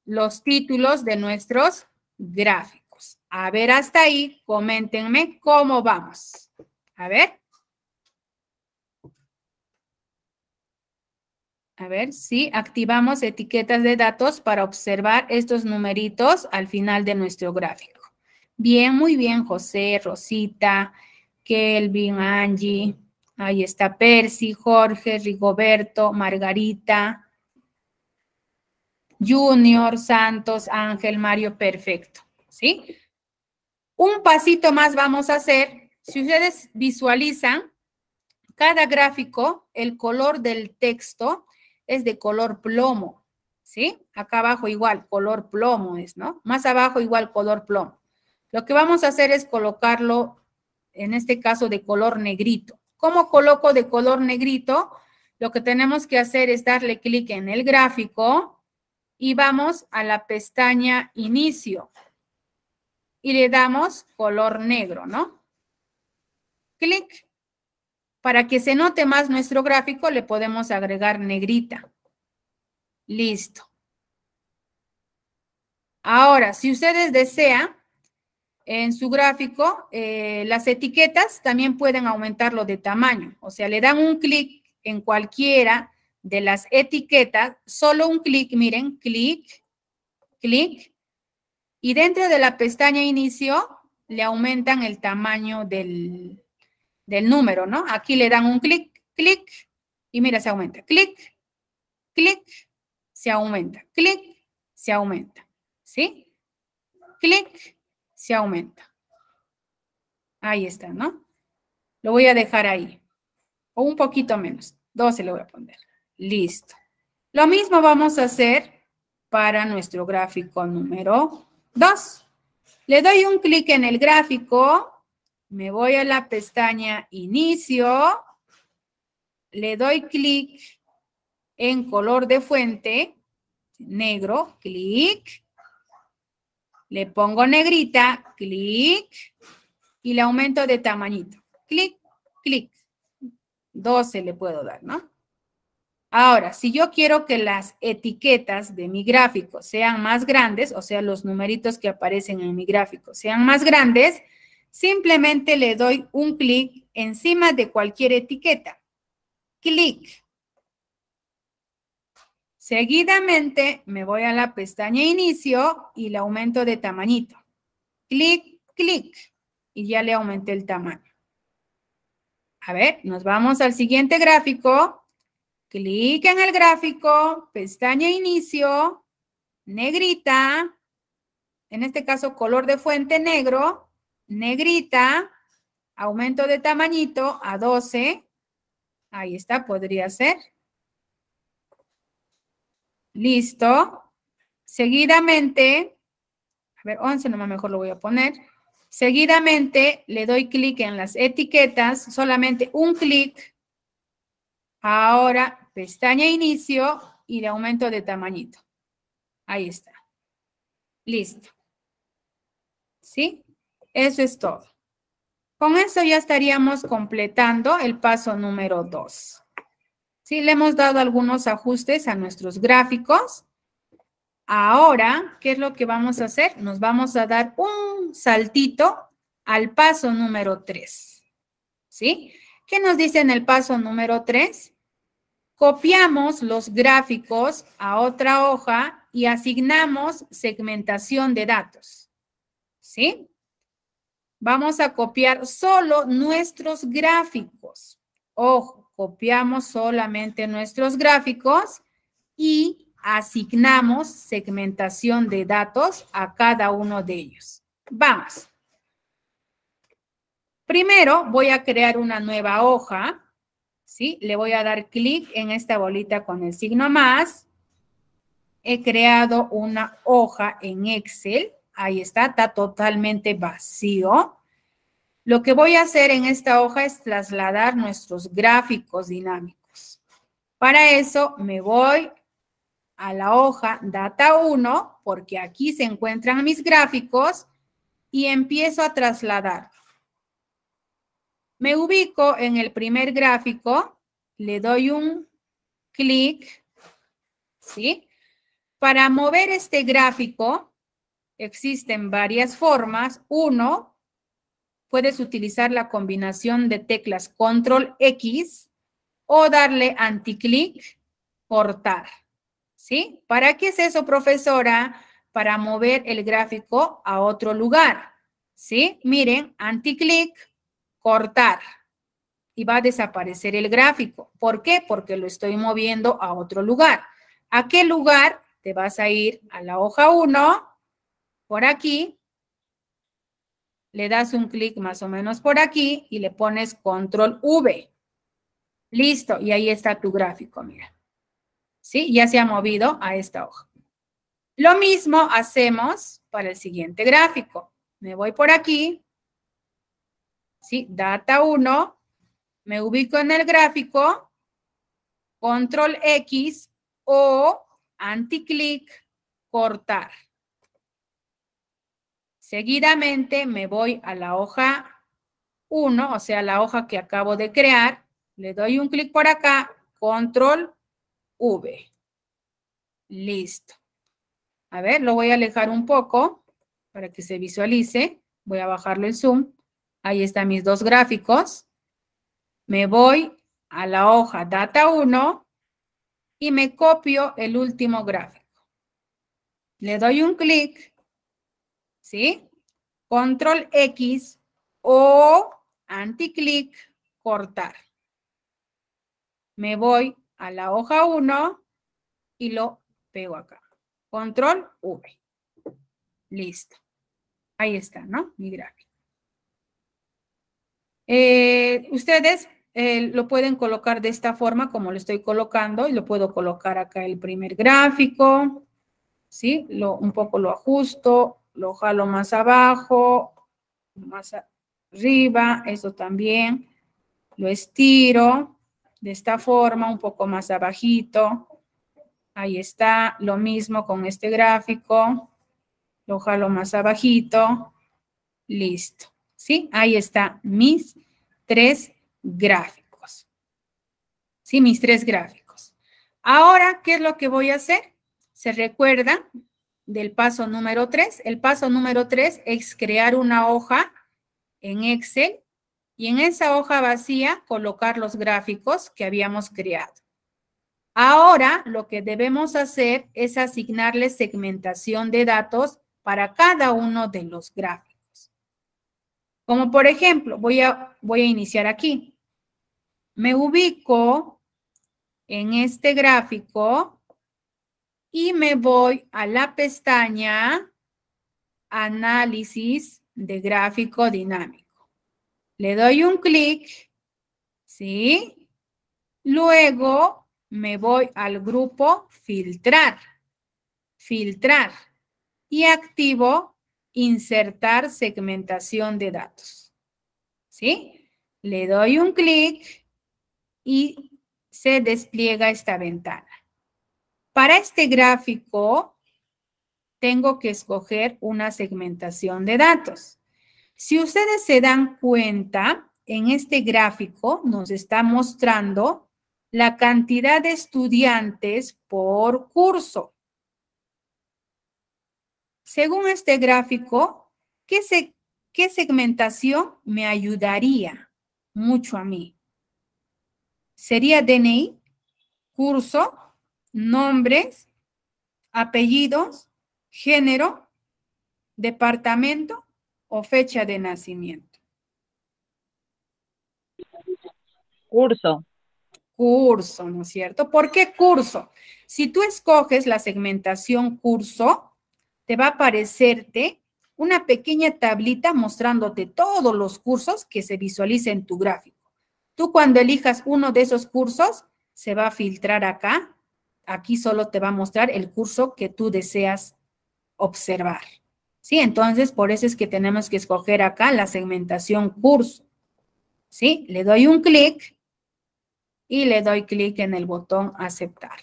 los títulos de nuestros gráficos. A ver, hasta ahí, coméntenme cómo vamos. A ver. A ver si sí, activamos etiquetas de datos para observar estos numeritos al final de nuestro gráfico. Bien, muy bien, José, Rosita, Kelvin, Angie, ahí está Percy, Jorge, Rigoberto, Margarita, Junior, Santos, Ángel, Mario, perfecto, ¿sí? Un pasito más vamos a hacer. Si ustedes visualizan cada gráfico, el color del texto es de color plomo, ¿sí? Acá abajo igual, color plomo es, ¿no? Más abajo igual color plomo. Lo que vamos a hacer es colocarlo en este caso de color negrito. ¿Cómo coloco de color negrito? Lo que tenemos que hacer es darle clic en el gráfico y vamos a la pestaña inicio y le damos color negro, ¿no? Clic. Para que se note más nuestro gráfico, le podemos agregar negrita. Listo. Ahora, si ustedes desean, en su gráfico, eh, las etiquetas también pueden aumentarlo de tamaño. O sea, le dan un clic en cualquiera de las etiquetas, solo un clic, miren, clic, clic, y dentro de la pestaña inicio le aumentan el tamaño del, del número, ¿no? Aquí le dan un clic, clic, y mira, se aumenta, clic, clic, se aumenta, clic, se aumenta, ¿sí? Clic, se aumenta. Ahí está, ¿no? Lo voy a dejar ahí. O un poquito menos. 12 le voy a poner. Listo. Lo mismo vamos a hacer para nuestro gráfico número 2. Le doy un clic en el gráfico. Me voy a la pestaña Inicio. Le doy clic en color de fuente, negro, clic le pongo negrita, clic, y le aumento de tamañito. Clic, clic. 12 le puedo dar, ¿no? Ahora, si yo quiero que las etiquetas de mi gráfico sean más grandes, o sea, los numeritos que aparecen en mi gráfico sean más grandes, simplemente le doy un clic encima de cualquier etiqueta. Clic. Seguidamente me voy a la pestaña inicio y le aumento de tamañito. Clic, clic y ya le aumenté el tamaño. A ver, nos vamos al siguiente gráfico. Clic en el gráfico, pestaña inicio, negrita, en este caso color de fuente negro, negrita, aumento de tamañito a 12. Ahí está, podría ser. Listo. Seguidamente, a ver, 11 nomás mejor lo voy a poner. Seguidamente le doy clic en las etiquetas, solamente un clic. Ahora, pestaña inicio y le aumento de tamañito. Ahí está. Listo. ¿Sí? Eso es todo. Con eso ya estaríamos completando el paso número 2. Sí, le hemos dado algunos ajustes a nuestros gráficos. Ahora, ¿qué es lo que vamos a hacer? Nos vamos a dar un saltito al paso número 3. ¿Sí? ¿Qué nos dice en el paso número 3? Copiamos los gráficos a otra hoja y asignamos segmentación de datos. ¿Sí? Vamos a copiar solo nuestros gráficos. Ojo, copiamos solamente nuestros gráficos y asignamos segmentación de datos a cada uno de ellos. Vamos. Primero voy a crear una nueva hoja, ¿sí? Le voy a dar clic en esta bolita con el signo más. He creado una hoja en Excel. Ahí está, está totalmente vacío. Lo que voy a hacer en esta hoja es trasladar nuestros gráficos dinámicos. Para eso me voy a la hoja Data 1, porque aquí se encuentran mis gráficos, y empiezo a trasladar. Me ubico en el primer gráfico, le doy un clic, ¿sí? Para mover este gráfico existen varias formas. Uno, puedes utilizar la combinación de teclas control X o darle anticlic, cortar. ¿Sí? ¿Para qué es eso, profesora? Para mover el gráfico a otro lugar. ¿Sí? Miren, anticlic, cortar. Y va a desaparecer el gráfico. ¿Por qué? Porque lo estoy moviendo a otro lugar. ¿A qué lugar? Te vas a ir a la hoja 1, por aquí, le das un clic más o menos por aquí y le pones control V. Listo, y ahí está tu gráfico, mira. ¿Sí? Ya se ha movido a esta hoja. Lo mismo hacemos para el siguiente gráfico. Me voy por aquí, ¿sí? Data 1, me ubico en el gráfico, control X o anticlic, cortar. Seguidamente me voy a la hoja 1, o sea, la hoja que acabo de crear. Le doy un clic por acá, control V. Listo. A ver, lo voy a alejar un poco para que se visualice. Voy a bajarlo el zoom. Ahí están mis dos gráficos. Me voy a la hoja Data 1 y me copio el último gráfico. Le doy un clic ¿sí? Control X o anticlic, cortar. Me voy a la hoja 1 y lo pego acá. Control V. Listo. Ahí está, ¿no? Mi gráfico. Eh, ustedes eh, lo pueden colocar de esta forma como lo estoy colocando y lo puedo colocar acá el primer gráfico, ¿sí? Lo, un poco lo ajusto, lo jalo más abajo, más arriba, eso también, lo estiro de esta forma, un poco más abajito, ahí está, lo mismo con este gráfico, lo jalo más abajito, listo, ¿sí? Ahí está mis tres gráficos, ¿sí? Mis tres gráficos. Ahora, ¿qué es lo que voy a hacer? ¿Se recuerda? del paso número 3. El paso número 3 es crear una hoja en Excel y en esa hoja vacía colocar los gráficos que habíamos creado. Ahora lo que debemos hacer es asignarle segmentación de datos para cada uno de los gráficos. Como por ejemplo, voy a, voy a iniciar aquí. Me ubico en este gráfico y me voy a la pestaña Análisis de Gráfico Dinámico. Le doy un clic, ¿sí? Luego me voy al grupo Filtrar, Filtrar y activo Insertar segmentación de datos, ¿sí? Le doy un clic y se despliega esta ventana. Para este gráfico, tengo que escoger una segmentación de datos. Si ustedes se dan cuenta, en este gráfico nos está mostrando la cantidad de estudiantes por curso. Según este gráfico, ¿qué, ¿qué, segmentación me ayudaría mucho a mí? Sería DNI, curso, nombres, apellidos, género, departamento o fecha de nacimiento. Curso. Curso, ¿no es cierto? ¿Por qué curso? Si tú escoges la segmentación curso, te va a aparecerte una pequeña tablita mostrándote todos los cursos que se visualicen en tu gráfico. Tú cuando elijas uno de esos cursos, se va a filtrar acá aquí solo te va a mostrar el curso que tú deseas observar. ¿Sí? Entonces, por eso es que tenemos que escoger acá la segmentación curso. ¿Sí? Le doy un clic y le doy clic en el botón aceptar.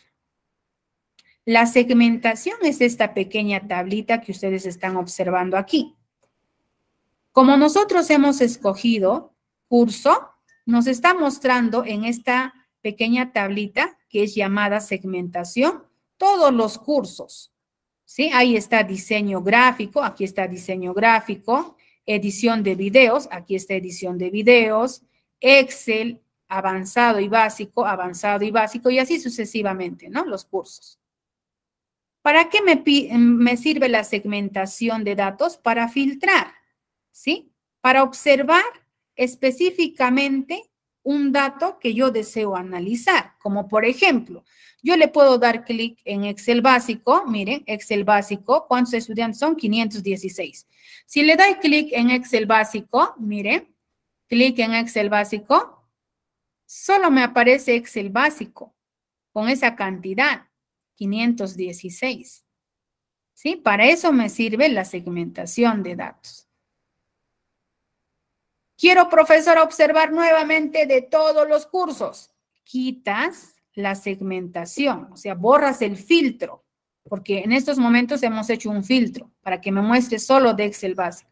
La segmentación es esta pequeña tablita que ustedes están observando aquí. Como nosotros hemos escogido curso, nos está mostrando en esta pequeña tablita que es llamada segmentación, todos los cursos. ¿sí? Ahí está diseño gráfico, aquí está diseño gráfico, edición de videos, aquí está edición de videos, Excel, avanzado y básico, avanzado y básico, y así sucesivamente, ¿no? Los cursos. ¿Para qué me, me sirve la segmentación de datos? Para filtrar, ¿sí? Para observar específicamente un dato que yo deseo analizar, como por ejemplo, yo le puedo dar clic en Excel básico, miren, Excel básico, ¿cuántos estudiantes son? 516. Si le doy clic en Excel básico, miren, clic en Excel básico, solo me aparece Excel básico con esa cantidad, 516. ¿Sí? Para eso me sirve la segmentación de datos. Quiero, profesora, observar nuevamente de todos los cursos. Quitas la segmentación, o sea, borras el filtro, porque en estos momentos hemos hecho un filtro para que me muestre solo de Excel básico.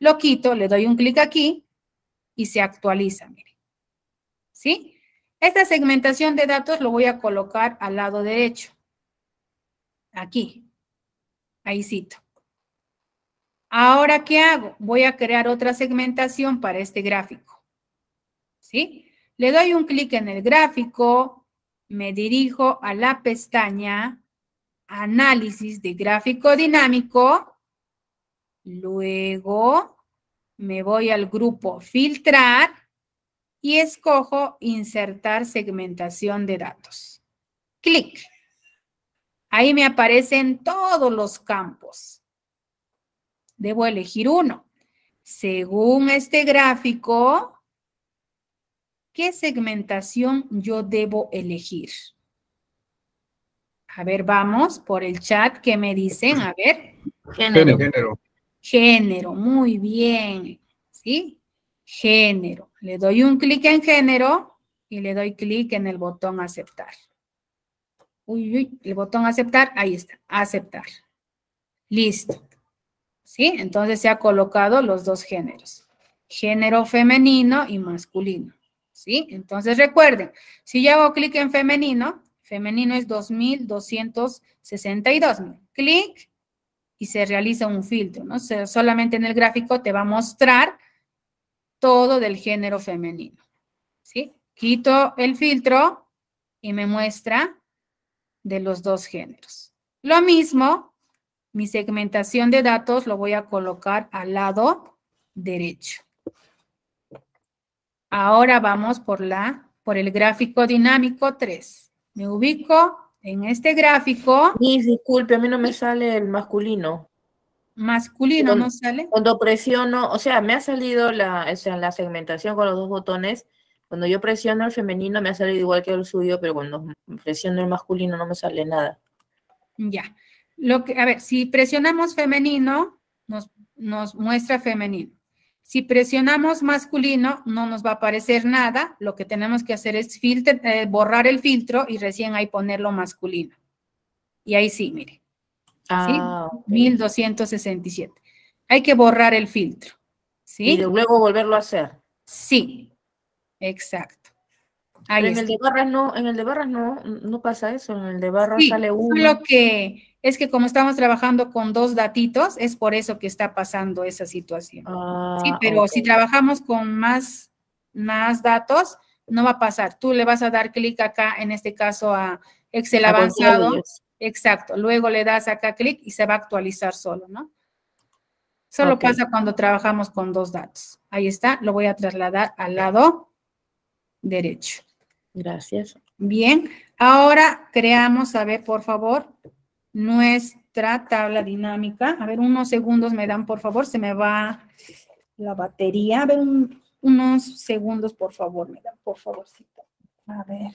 Lo quito, le doy un clic aquí y se actualiza, Miren. ¿Sí? Esta segmentación de datos lo voy a colocar al lado derecho. Aquí. Ahí cito. Ahora, ¿qué hago? Voy a crear otra segmentación para este gráfico. ¿Sí? Le doy un clic en el gráfico, me dirijo a la pestaña Análisis de gráfico dinámico, luego me voy al grupo Filtrar y escojo Insertar segmentación de datos. Clic. Ahí me aparecen todos los campos. Debo elegir uno. Según este gráfico, ¿qué segmentación yo debo elegir? A ver, vamos por el chat ¿Qué me dicen, a ver. Género. Género, género muy bien. ¿Sí? Género. Le doy un clic en género y le doy clic en el botón aceptar. Uy, uy, el botón aceptar, ahí está, aceptar. Listo. ¿sí? Entonces se ha colocado los dos géneros, género femenino y masculino, ¿sí? Entonces recuerden, si yo hago clic en femenino, femenino es 2262, clic y se realiza un filtro, ¿no? solamente en el gráfico te va a mostrar todo del género femenino, ¿sí? Quito el filtro y me muestra de los dos géneros. Lo mismo mi segmentación de datos lo voy a colocar al lado derecho. Ahora vamos por, la, por el gráfico dinámico 3. Me ubico en este gráfico. disculpe, a mí no me sale el masculino. Masculino no sale. Cuando presiono, o sea, me ha salido la, o sea, la segmentación con los dos botones. Cuando yo presiono el femenino me ha salido igual que el suyo, pero cuando presiono el masculino no me sale nada. Ya. Lo que, a ver, si presionamos femenino, nos, nos muestra femenino. Si presionamos masculino, no nos va a aparecer nada. Lo que tenemos que hacer es eh, borrar el filtro y recién ahí ponerlo masculino. Y ahí sí, mire. Ah, 1267. Hay que borrar el filtro. ¿Sí? Y luego volverlo a hacer. Sí, exacto. en, el de barras no, en el de barras no, no pasa eso. En el de barras sale uno. lo que es que como estamos trabajando con dos datitos, es por eso que está pasando esa situación. sí, ah, pero si trabajamos con más, más datos, no va a pasar. Tú le vas a dar clic acá, en este caso a Excel avanzado. Exacto. Luego le das acá clic y se va a actualizar solo, ¿no? Solo pasa cuando trabajamos con dos datos. Ahí está. Lo voy a trasladar al lado derecho. Gracias. Bien. Ahora creamos, a ver, por favor, nuestra tabla dinámica. A ver, unos segundos me dan, por favor, se me va la batería. A ver, unos segundos, por favor, me dan, por favorcito. A ver.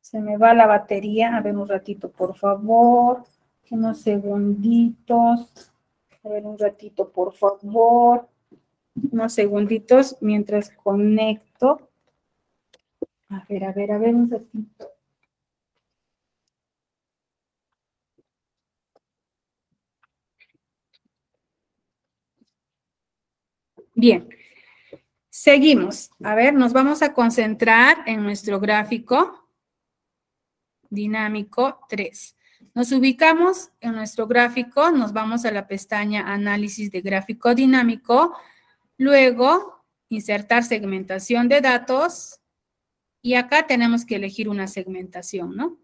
Se me va la batería. A ver, un ratito, por favor. Unos segunditos. A ver, un ratito, por favor. Unos segunditos mientras conecto. A ver, a ver, a ver, un ratito. Bien, seguimos. A ver, nos vamos a concentrar en nuestro gráfico dinámico 3. Nos ubicamos en nuestro gráfico, nos vamos a la pestaña Análisis de gráfico dinámico, luego insertar segmentación de datos y acá tenemos que elegir una segmentación, ¿no?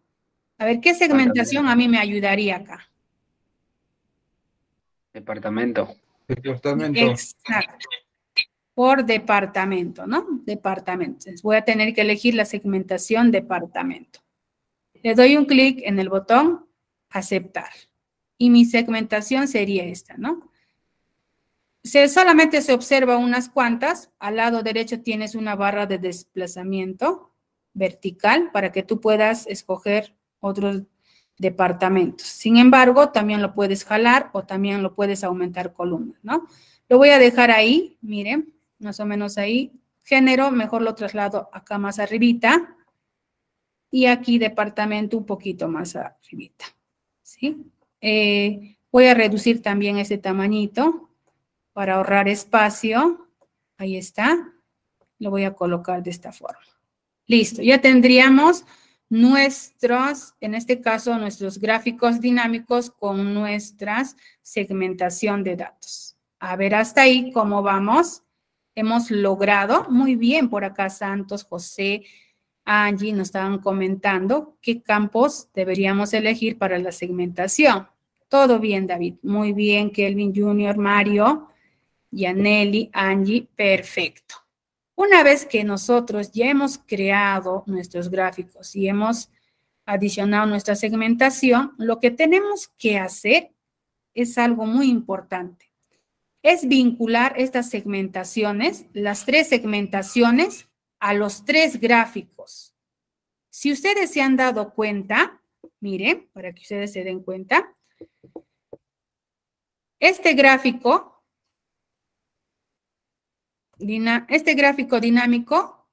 A ver, ¿qué segmentación a mí me ayudaría acá? Departamento. Departamento. Exacto por departamento, ¿no? Departamento. voy a tener que elegir la segmentación departamento. Le doy un clic en el botón aceptar. Y mi segmentación sería esta, ¿no? Se, solamente se observa unas cuantas. Al lado derecho tienes una barra de desplazamiento vertical para que tú puedas escoger otros departamentos. Sin embargo, también lo puedes jalar o también lo puedes aumentar columnas, ¿no? Lo voy a dejar ahí, miren más o menos ahí. Género, mejor lo traslado acá más arribita. Y aquí departamento un poquito más arribita. ¿sí? Eh, voy a reducir también ese tamañito para ahorrar espacio. Ahí está. Lo voy a colocar de esta forma. Listo, ya tendríamos nuestros, en este caso, nuestros gráficos dinámicos con nuestra segmentación de datos. A ver hasta ahí cómo vamos hemos logrado. Muy bien, por acá Santos, José, Angie nos estaban comentando qué campos deberíamos elegir para la segmentación. Todo bien, David. Muy bien, Kelvin Jr., Mario, Yaneli, Angie, perfecto. Una vez que nosotros ya hemos creado nuestros gráficos y hemos adicionado nuestra segmentación, lo que tenemos que hacer es algo muy importante es vincular estas segmentaciones, las tres segmentaciones, a los tres gráficos. Si ustedes se han dado cuenta, miren, para que ustedes se den cuenta, este gráfico, este gráfico dinámico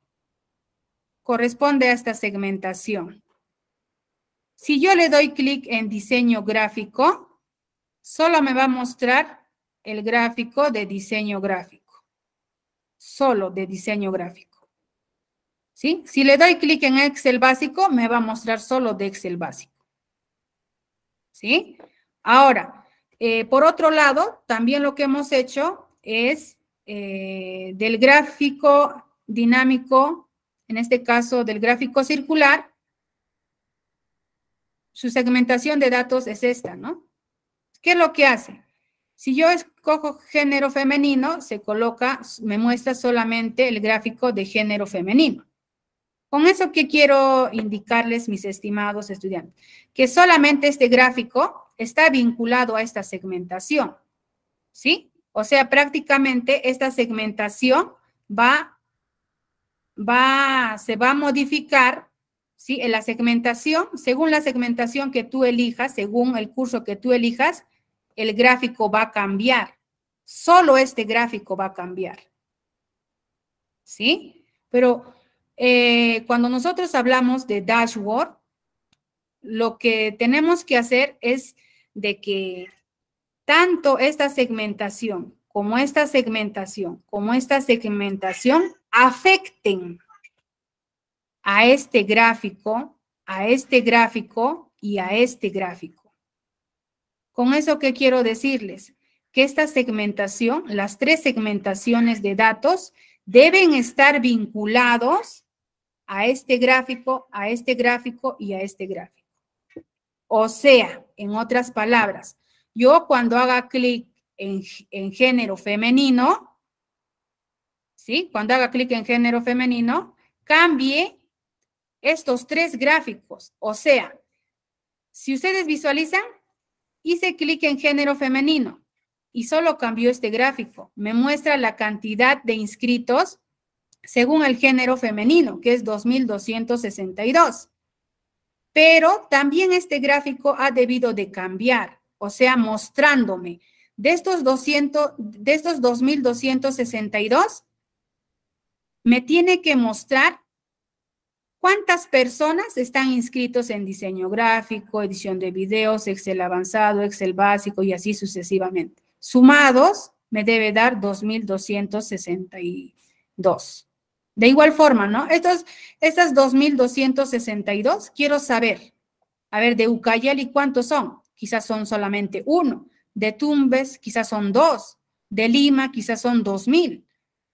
corresponde a esta segmentación. Si yo le doy clic en diseño gráfico, solo me va a mostrar el gráfico de diseño gráfico. Solo de diseño gráfico. ¿Sí? Si le doy clic en Excel básico, me va a mostrar solo de Excel básico. ¿Sí? Ahora, eh, por otro lado, también lo que hemos hecho es eh, del gráfico dinámico, en este caso del gráfico circular, su segmentación de datos es esta, ¿no? ¿Qué es lo que hace? Si yo escojo género femenino, se coloca, me muestra solamente el gráfico de género femenino. Con eso que quiero indicarles, mis estimados estudiantes, que solamente este gráfico está vinculado a esta segmentación, ¿sí? O sea, prácticamente esta segmentación va, va, se va a modificar, ¿sí? En la segmentación, según la segmentación que tú elijas, según el curso que tú elijas, el gráfico va a cambiar. Solo este gráfico va a cambiar. ¿Sí? Pero eh, cuando nosotros hablamos de dashboard, lo que tenemos que hacer es de que tanto esta segmentación como esta segmentación, como esta segmentación afecten a este gráfico, a este gráfico y a este gráfico. Con eso, ¿qué quiero decirles? Que esta segmentación, las tres segmentaciones de datos, deben estar vinculados a este gráfico, a este gráfico y a este gráfico. O sea, en otras palabras, yo cuando haga clic en, en, género femenino, ¿sí? Cuando haga clic en género femenino, cambie estos tres gráficos. O sea, si ustedes visualizan, Hice clic en género femenino y solo cambió este gráfico. Me muestra la cantidad de inscritos según el género femenino, que es 2.262. Pero también este gráfico ha debido de cambiar, o sea, mostrándome de estos 200, de estos 2.262, me tiene que mostrar ¿Cuántas personas están inscritos en diseño gráfico, edición de videos, Excel avanzado, Excel básico y así sucesivamente? Sumados me debe dar 2.262. De igual forma, ¿no? Estos, estas 2.262 quiero saber. A ver, de Ucayali, ¿cuántos son? Quizás son solamente uno. De Tumbes, quizás son dos. De Lima, quizás son 2.000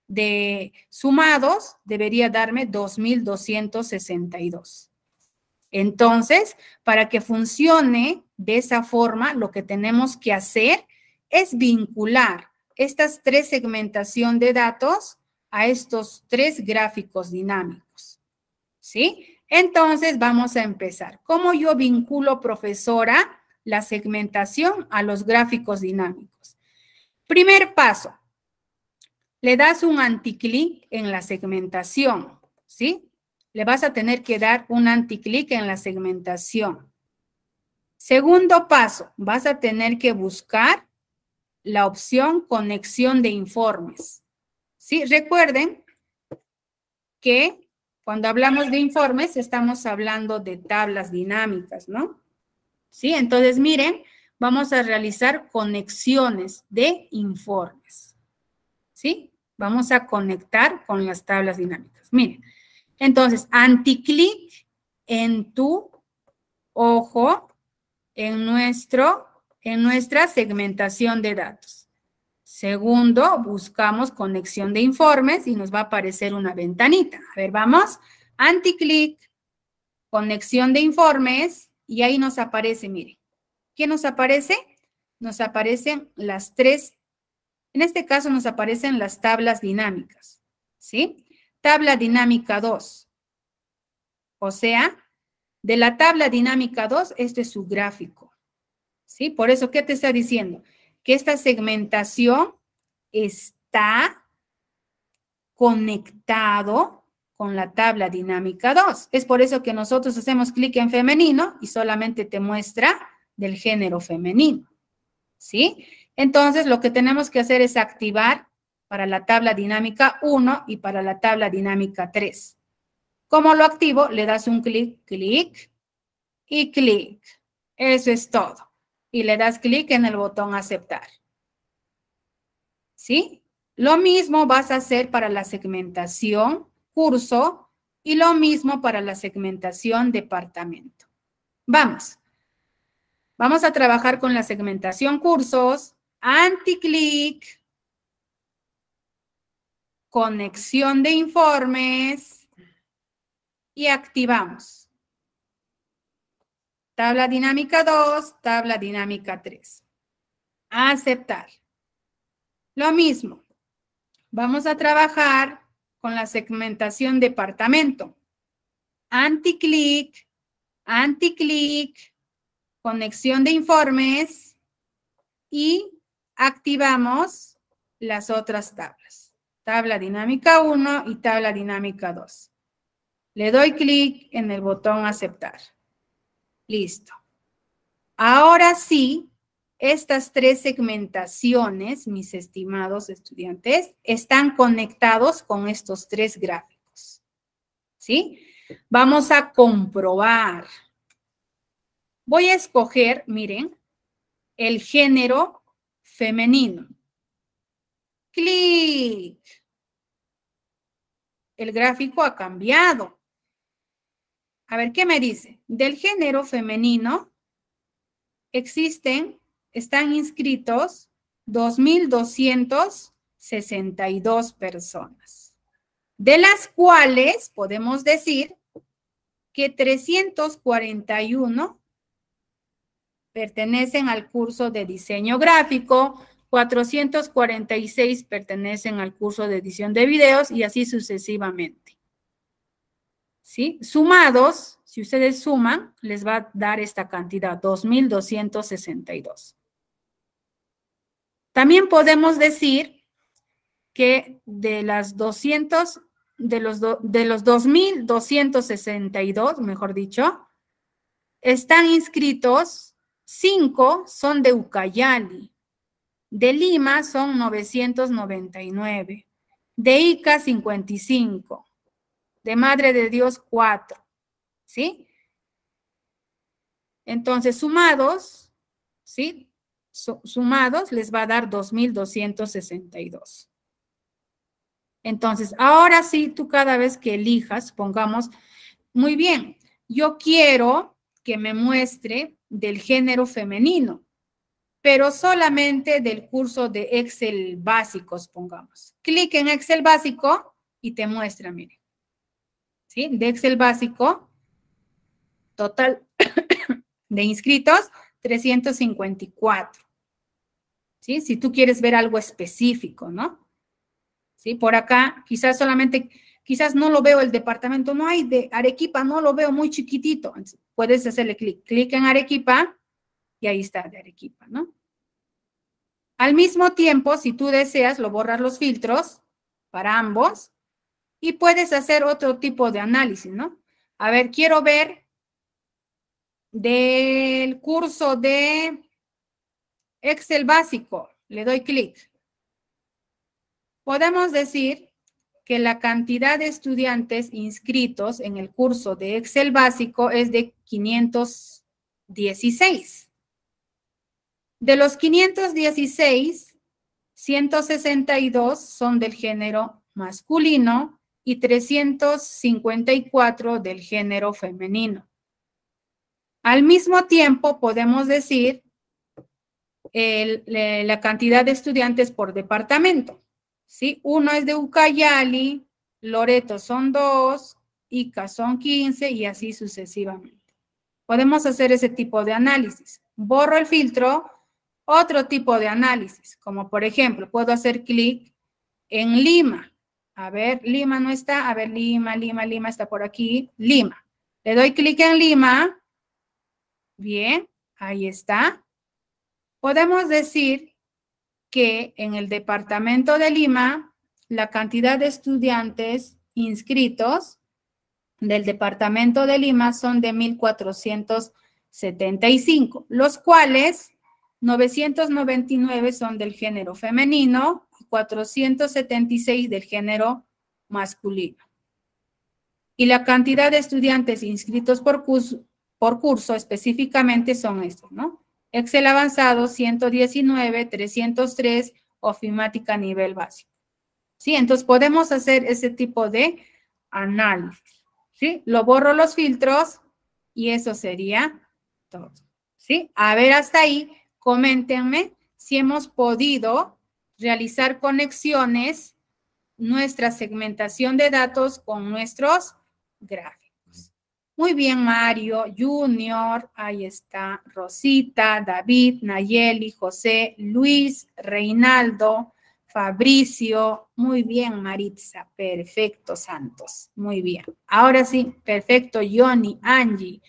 de sumados debería darme 2262. Entonces, para que funcione de esa forma, lo que tenemos que hacer es vincular estas tres segmentación de datos a estos tres gráficos dinámicos. ¿Sí? Entonces, vamos a empezar. ¿Cómo yo vinculo, profesora, la segmentación a los gráficos dinámicos? Primer paso, le das un anticlic en la segmentación, ¿sí? Le vas a tener que dar un anticlic en la segmentación. Segundo paso, vas a tener que buscar la opción conexión de informes. ¿Sí? Recuerden que cuando hablamos de informes estamos hablando de tablas dinámicas, ¿no? ¿Sí? Entonces, miren, vamos a realizar conexiones de informes. ¿sí? Vamos a conectar con las tablas dinámicas. Miren, entonces, anticlic en tu ojo, en, nuestro, en nuestra segmentación de datos. Segundo, buscamos conexión de informes y nos va a aparecer una ventanita. A ver, vamos. Anticlic, conexión de informes y ahí nos aparece, miren. ¿Qué nos aparece? Nos aparecen las tres en este caso nos aparecen las tablas dinámicas, ¿sí? Tabla dinámica 2. O sea, de la tabla dinámica 2, este es su gráfico, ¿sí? Por eso, ¿qué te está diciendo? Que esta segmentación está conectado con la tabla dinámica 2. Es por eso que nosotros hacemos clic en femenino y solamente te muestra del género femenino, ¿sí? Entonces, lo que tenemos que hacer es activar para la tabla dinámica 1 y para la tabla dinámica 3. ¿Cómo lo activo? Le das un clic, clic y clic. Eso es todo. Y le das clic en el botón aceptar. ¿Sí? Lo mismo vas a hacer para la segmentación curso y lo mismo para la segmentación departamento. Vamos. Vamos a trabajar con la segmentación cursos, anticlic, conexión de informes y activamos. Tabla dinámica 2, tabla dinámica 3. Aceptar. Lo mismo, vamos a trabajar con la segmentación departamento. Anticlic, anticlic, conexión de informes y activamos las otras tablas. Tabla dinámica 1 y tabla dinámica 2. Le doy clic en el botón aceptar. Listo. Ahora sí, estas tres segmentaciones, mis estimados estudiantes, están conectados con estos tres gráficos. ¿Sí? Vamos a comprobar. Voy a escoger, miren, el género femenino. Clic. El gráfico ha cambiado. A ver, ¿qué me dice? Del género femenino existen, están inscritos 2.262 personas, de las cuales podemos decir que 341 pertenecen al curso de diseño gráfico, 446 pertenecen al curso de edición de videos y así sucesivamente. ¿Sí? Sumados, si ustedes suman, les va a dar esta cantidad, 2.262. También podemos decir que de las 200, de los, de los 2.262, mejor dicho, están inscritos 5 son de Ucayali. De Lima son 999. De Ica 55. De Madre de Dios 4. ¿Sí? Entonces, sumados, ¿sí? Sumados les va a dar 2262. Entonces, ahora sí, tú cada vez que elijas, pongamos, muy bien, yo quiero que me muestre del género femenino, pero solamente del curso de Excel básicos, pongamos. Clic en Excel básico y te muestra, mire. ¿Sí? De Excel básico, total [COUGHS] de inscritos, 354. ¿Sí? Si tú quieres ver algo específico, ¿no? ¿Sí? Por acá, quizás solamente, quizás no lo veo el departamento, no hay de Arequipa, no lo veo muy chiquitito puedes hacerle clic, clic en Arequipa y ahí está de Arequipa, ¿no? Al mismo tiempo, si tú deseas, lo borras los filtros para ambos y puedes hacer otro tipo de análisis, ¿no? A ver, quiero ver del curso de Excel básico, le doy clic. Podemos decir que la cantidad de estudiantes inscritos en el curso de Excel básico es de 516. De los 516, 162 son del género masculino y 354 del género femenino. Al mismo tiempo, podemos decir la cantidad de estudiantes por departamento. Uno es de Ucayali, Loreto son dos, Ica son 15 y así sucesivamente. Podemos hacer ese tipo de análisis. Borro el filtro, otro tipo de análisis, como por ejemplo, puedo hacer clic en Lima. A ver, Lima no está, a ver, Lima, Lima, Lima está por aquí, Lima. Le doy clic en Lima. Bien, ahí está. Podemos decir que en el departamento de Lima, la cantidad de estudiantes inscritos del departamento de Lima son de 1.475, los cuales 999 son del género femenino y 476 del género masculino. Y la cantidad de estudiantes inscritos por curso, por curso específicamente son estos, ¿no? Excel avanzado 119, 303, ofimática nivel básico. ¿Sí? Entonces podemos hacer ese tipo de análisis. ¿Sí? Lo borro los filtros y eso sería todo. ¿Sí? A ver, hasta ahí, coméntenme si hemos podido realizar conexiones, nuestra segmentación de datos con nuestros gráficos. Muy bien, Mario, Junior, ahí está Rosita, David, Nayeli, José, Luis, Reinaldo, Fabricio. Muy bien, Maritza. Perfecto, Santos. Muy bien. Ahora sí, perfecto, Johnny, Angie.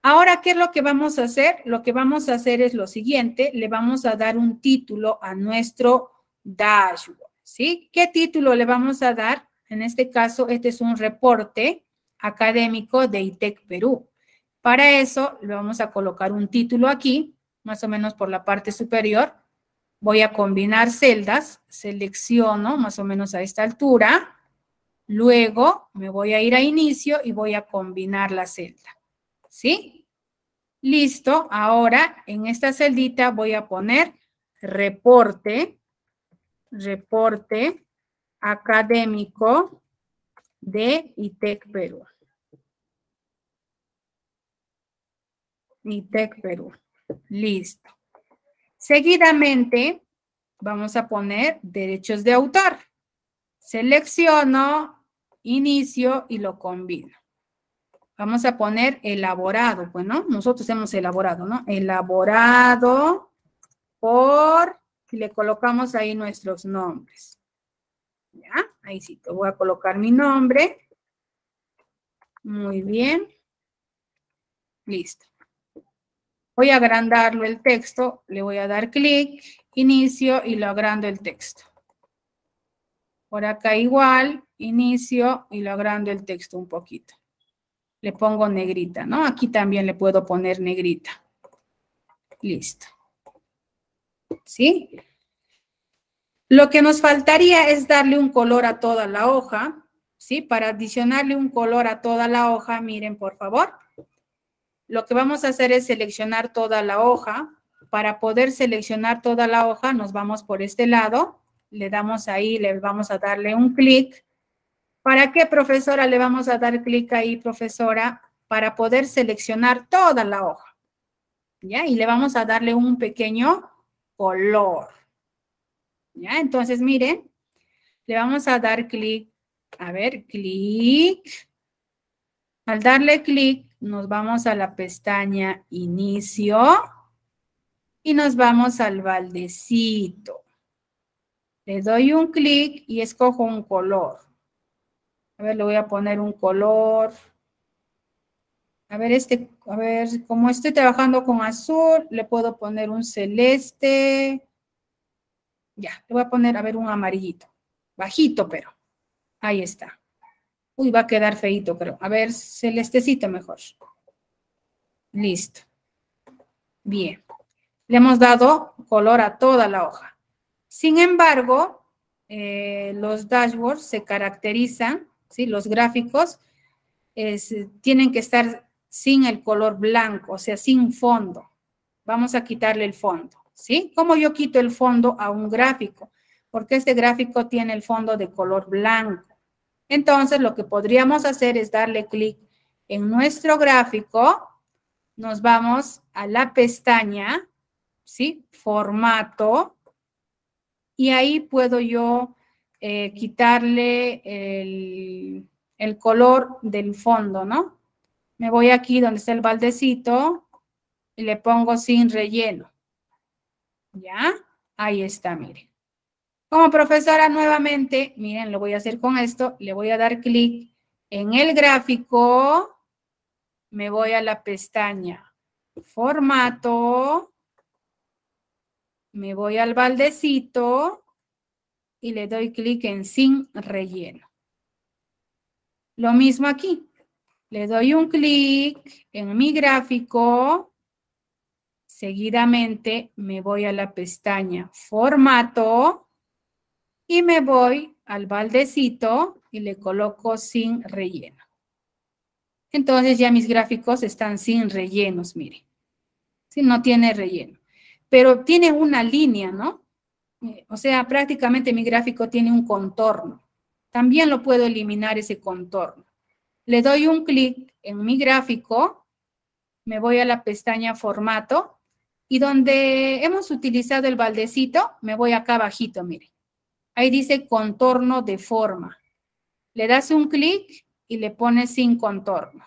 Ahora, ¿qué es lo que vamos a hacer? Lo que vamos a hacer es lo siguiente, le vamos a dar un título a nuestro dashboard, ¿sí? ¿Qué título le vamos a dar? En este caso, este es un reporte académico de ITEC Perú. Para eso le vamos a colocar un título aquí, más o menos por la parte superior. Voy a combinar celdas, selecciono más o menos a esta altura. Luego me voy a ir a inicio y voy a combinar la celda. ¿Sí? Listo. Ahora en esta celdita voy a poner reporte, reporte académico de ITEC Perú. ITEC Perú. Listo. Seguidamente vamos a poner derechos de autor. Selecciono, inicio y lo combino. Vamos a poner elaborado, bueno, pues, nosotros hemos elaborado, ¿no? Elaborado por, y le colocamos ahí nuestros nombres. Ahí sí te voy a colocar mi nombre. Muy bien. Listo. Voy a agrandarlo el texto, le voy a dar clic, inicio y lo agrando el texto. Por acá igual, inicio y lo agrando el texto un poquito. Le pongo negrita, ¿no? Aquí también le puedo poner negrita. Listo. ¿Sí? Lo que nos faltaría es darle un color a toda la hoja, ¿sí? Para adicionarle un color a toda la hoja, miren por favor. Lo que vamos a hacer es seleccionar toda la hoja. Para poder seleccionar toda la hoja, nos vamos por este lado, le damos ahí, le vamos a darle un clic. ¿Para qué, profesora? Le vamos a dar clic ahí, profesora, para poder seleccionar toda la hoja. ¿Ya? Y le vamos a darle un pequeño color. Entonces, miren, le vamos a dar clic, a ver, clic. Al darle clic, nos vamos a la pestaña Inicio y nos vamos al baldecito. Le doy un clic y escojo un color. A ver, le voy a poner un color. A ver, este, a ver, como estoy trabajando con azul, le puedo poner un celeste, ya, le voy a poner, a ver, un amarillito. Bajito, pero. Ahí está. Uy, va a quedar feito, pero A ver, celestecito mejor. Listo. Bien. Le hemos dado color a toda la hoja. Sin embargo, eh, los dashboards se caracterizan, ¿sí? los gráficos tienen que estar sin el color blanco, o sea, sin fondo. Vamos a quitarle el fondo. ¿sí? ¿Cómo yo quito el fondo a un gráfico? Porque este gráfico tiene el fondo de color blanco. Entonces, lo que podríamos hacer es darle clic en nuestro gráfico, nos vamos a la pestaña, ¿sí? Formato, y ahí puedo yo eh, quitarle el, el color del fondo, ¿no? Me voy aquí donde está el baldecito y le pongo sin relleno. ¿Ya? Ahí está, miren. Como profesora, nuevamente, miren, lo voy a hacer con esto. Le voy a dar clic en el gráfico. Me voy a la pestaña Formato. Me voy al baldecito y le doy clic en Sin relleno. Lo mismo aquí. Le doy un clic en mi gráfico. Seguidamente me voy a la pestaña formato y me voy al baldecito y le coloco sin relleno. Entonces ya mis gráficos están sin rellenos, miren. si no tiene relleno, pero tiene una línea, ¿no? Eh, o sea, prácticamente mi gráfico tiene un contorno. También lo puedo eliminar ese contorno. Le doy un clic en mi gráfico, me voy a la pestaña formato y donde hemos utilizado el baldecito, me voy acá abajito, miren. Ahí dice contorno de forma. Le das un clic y le pones sin contorno.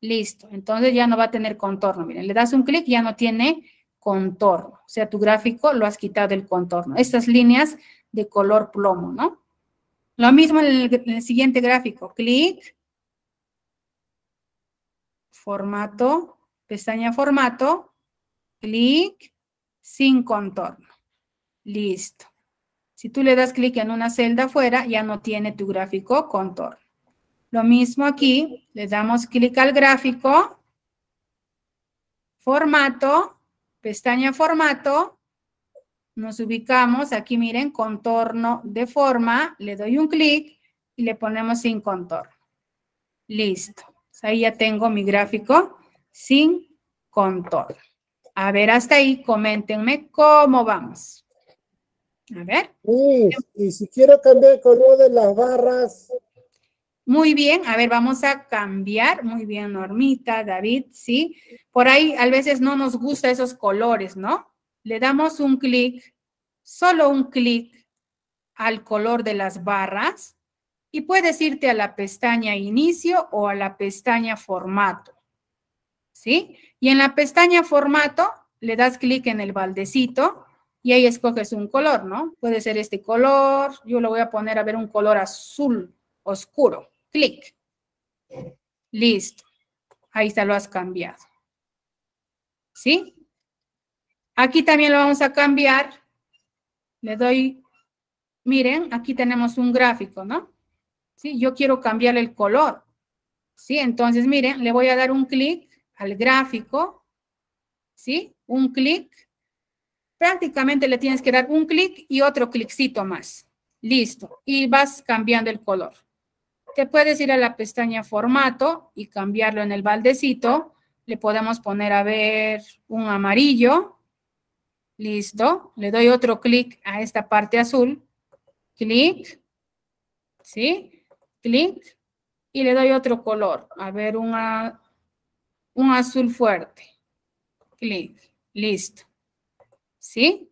Listo, entonces ya no va a tener contorno. Miren, le das un clic, ya no tiene contorno. O sea, tu gráfico lo has quitado el contorno. Estas líneas de color plomo, ¿no? Lo mismo en el siguiente gráfico. Clic, formato, pestaña formato, clic, sin contorno. Listo. Si tú le das clic en una celda afuera, ya no tiene tu gráfico contorno. Lo mismo aquí, le damos clic al gráfico, formato, pestaña formato, nos ubicamos, aquí miren, contorno de forma, le doy un clic y le ponemos sin contorno. Listo. Pues ahí ya tengo mi gráfico sin contorno. A ver, hasta ahí, coméntenme cómo vamos. A ver. y si quiero cambiar el color de las barras. Muy bien, a ver, vamos a cambiar. Muy bien, Normita, David, sí. Por ahí a veces no nos gustan esos colores, ¿no? Le damos un clic, solo un clic al color de las barras y puedes irte a la pestaña inicio o a la pestaña formato. ¿sí? Y en la pestaña formato le das clic en el baldecito y ahí escoges un color, ¿no? Puede ser este color, yo lo voy a poner a ver un color azul oscuro. Clic. Listo. Ahí está, lo has cambiado. ¿Sí? Aquí también lo vamos a cambiar. Le doy, miren, aquí tenemos un gráfico, ¿no? Sí, yo quiero cambiar el color. Sí, entonces miren, le voy a dar un clic al gráfico, ¿sí? Un clic. Prácticamente le tienes que dar un clic y otro cliccito más. Listo. Y vas cambiando el color. Te puedes ir a la pestaña formato y cambiarlo en el baldecito. Le podemos poner, a ver, un amarillo. Listo. Le doy otro clic a esta parte azul. Clic. ¿Sí? Clic. Y le doy otro color. A ver, una, un azul fuerte. Clic, listo. ¿Sí?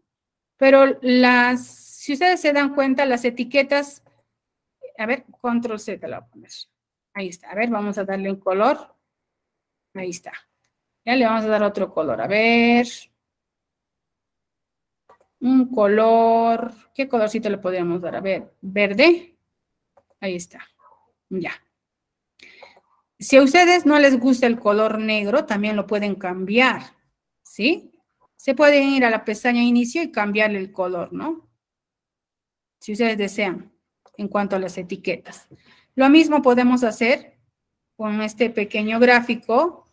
Pero las, si ustedes se dan cuenta, las etiquetas, a ver, control Z la voy a poner. Ahí está, a ver, vamos a darle un color. Ahí está. Ya le vamos a dar otro color, a ver. Un color, ¿qué colorcito le podríamos dar? A ver, verde. Ahí está. Ya. Si a ustedes no les gusta el color negro, también lo pueden cambiar, ¿sí? Se pueden ir a la pestaña inicio y cambiar el color, ¿no? Si ustedes desean, en cuanto a las etiquetas. Lo mismo podemos hacer con este pequeño gráfico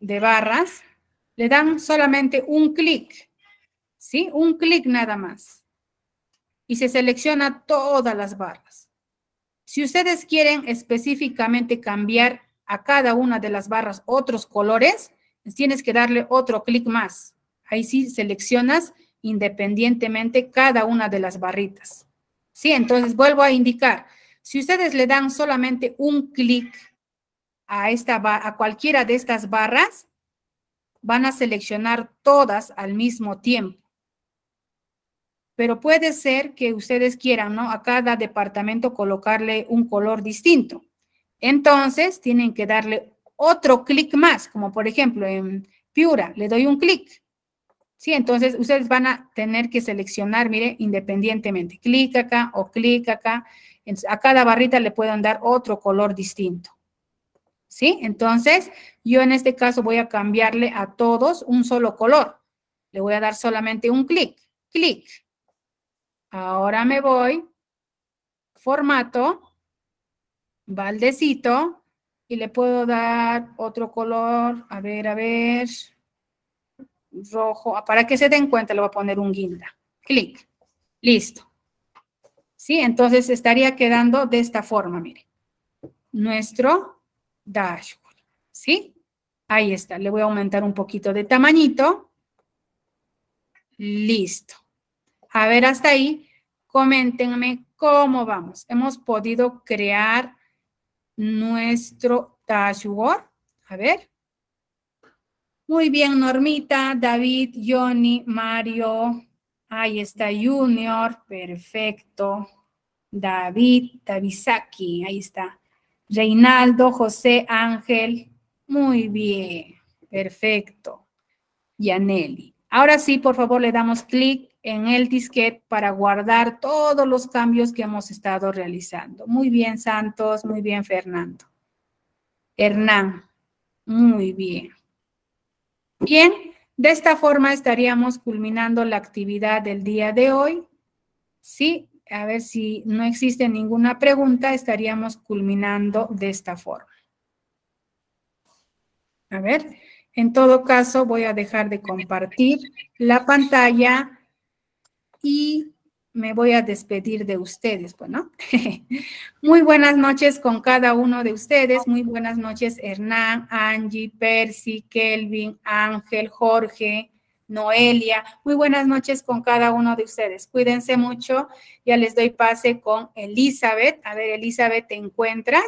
de barras. Le dan solamente un clic, ¿sí? Un clic nada más. Y se selecciona todas las barras. Si ustedes quieren específicamente cambiar a cada una de las barras otros colores, pues tienes que darle otro clic más. Ahí sí seleccionas independientemente cada una de las barritas. Sí, entonces vuelvo a indicar, si ustedes le dan solamente un clic a, esta, a cualquiera de estas barras, van a seleccionar todas al mismo tiempo pero puede ser que ustedes quieran, ¿no? A cada departamento colocarle un color distinto. Entonces, tienen que darle otro clic más, como por ejemplo en Piura, le doy un clic. Sí, entonces ustedes van a tener que seleccionar, mire, independientemente, clic acá o clic acá. A cada barrita le pueden dar otro color distinto. ¿Sí? Entonces, yo en este caso voy a cambiarle a todos un solo color. Le voy a dar solamente un clic, clic. Ahora me voy, formato, baldecito, y le puedo dar otro color, a ver, a ver, rojo, ah, para que se den cuenta le voy a poner un guinda. Clic, listo. ¿Sí? Entonces estaría quedando de esta forma, mire. Nuestro dashboard, ¿sí? Ahí está, le voy a aumentar un poquito de tamañito. Listo a ver hasta ahí, coméntenme cómo vamos. Hemos podido crear nuestro dashboard. A ver. Muy bien, Normita, David, Johnny, Mario. Ahí está Junior, perfecto. David, tavisaki ahí está. Reinaldo, José, Ángel. Muy bien, perfecto. Yaneli. Ahora sí, por favor, le damos clic en el disquete para guardar todos los cambios que hemos estado realizando. Muy bien, Santos, muy bien, Fernando. Hernán, muy bien. Bien, de esta forma estaríamos culminando la actividad del día de hoy. Sí, a ver si no existe ninguna pregunta, estaríamos culminando de esta forma. A ver, en todo caso voy a dejar de compartir la pantalla y me voy a despedir de ustedes. Bueno, pues, [LAUGHS] muy buenas noches con cada uno de ustedes. Muy buenas noches, Hernán, Angie, Percy, Kelvin, Ángel, Jorge, Noelia. Muy buenas noches con cada uno de ustedes. Cuídense mucho. Ya les doy pase con Elizabeth. A ver, Elizabeth, ¿te encuentras?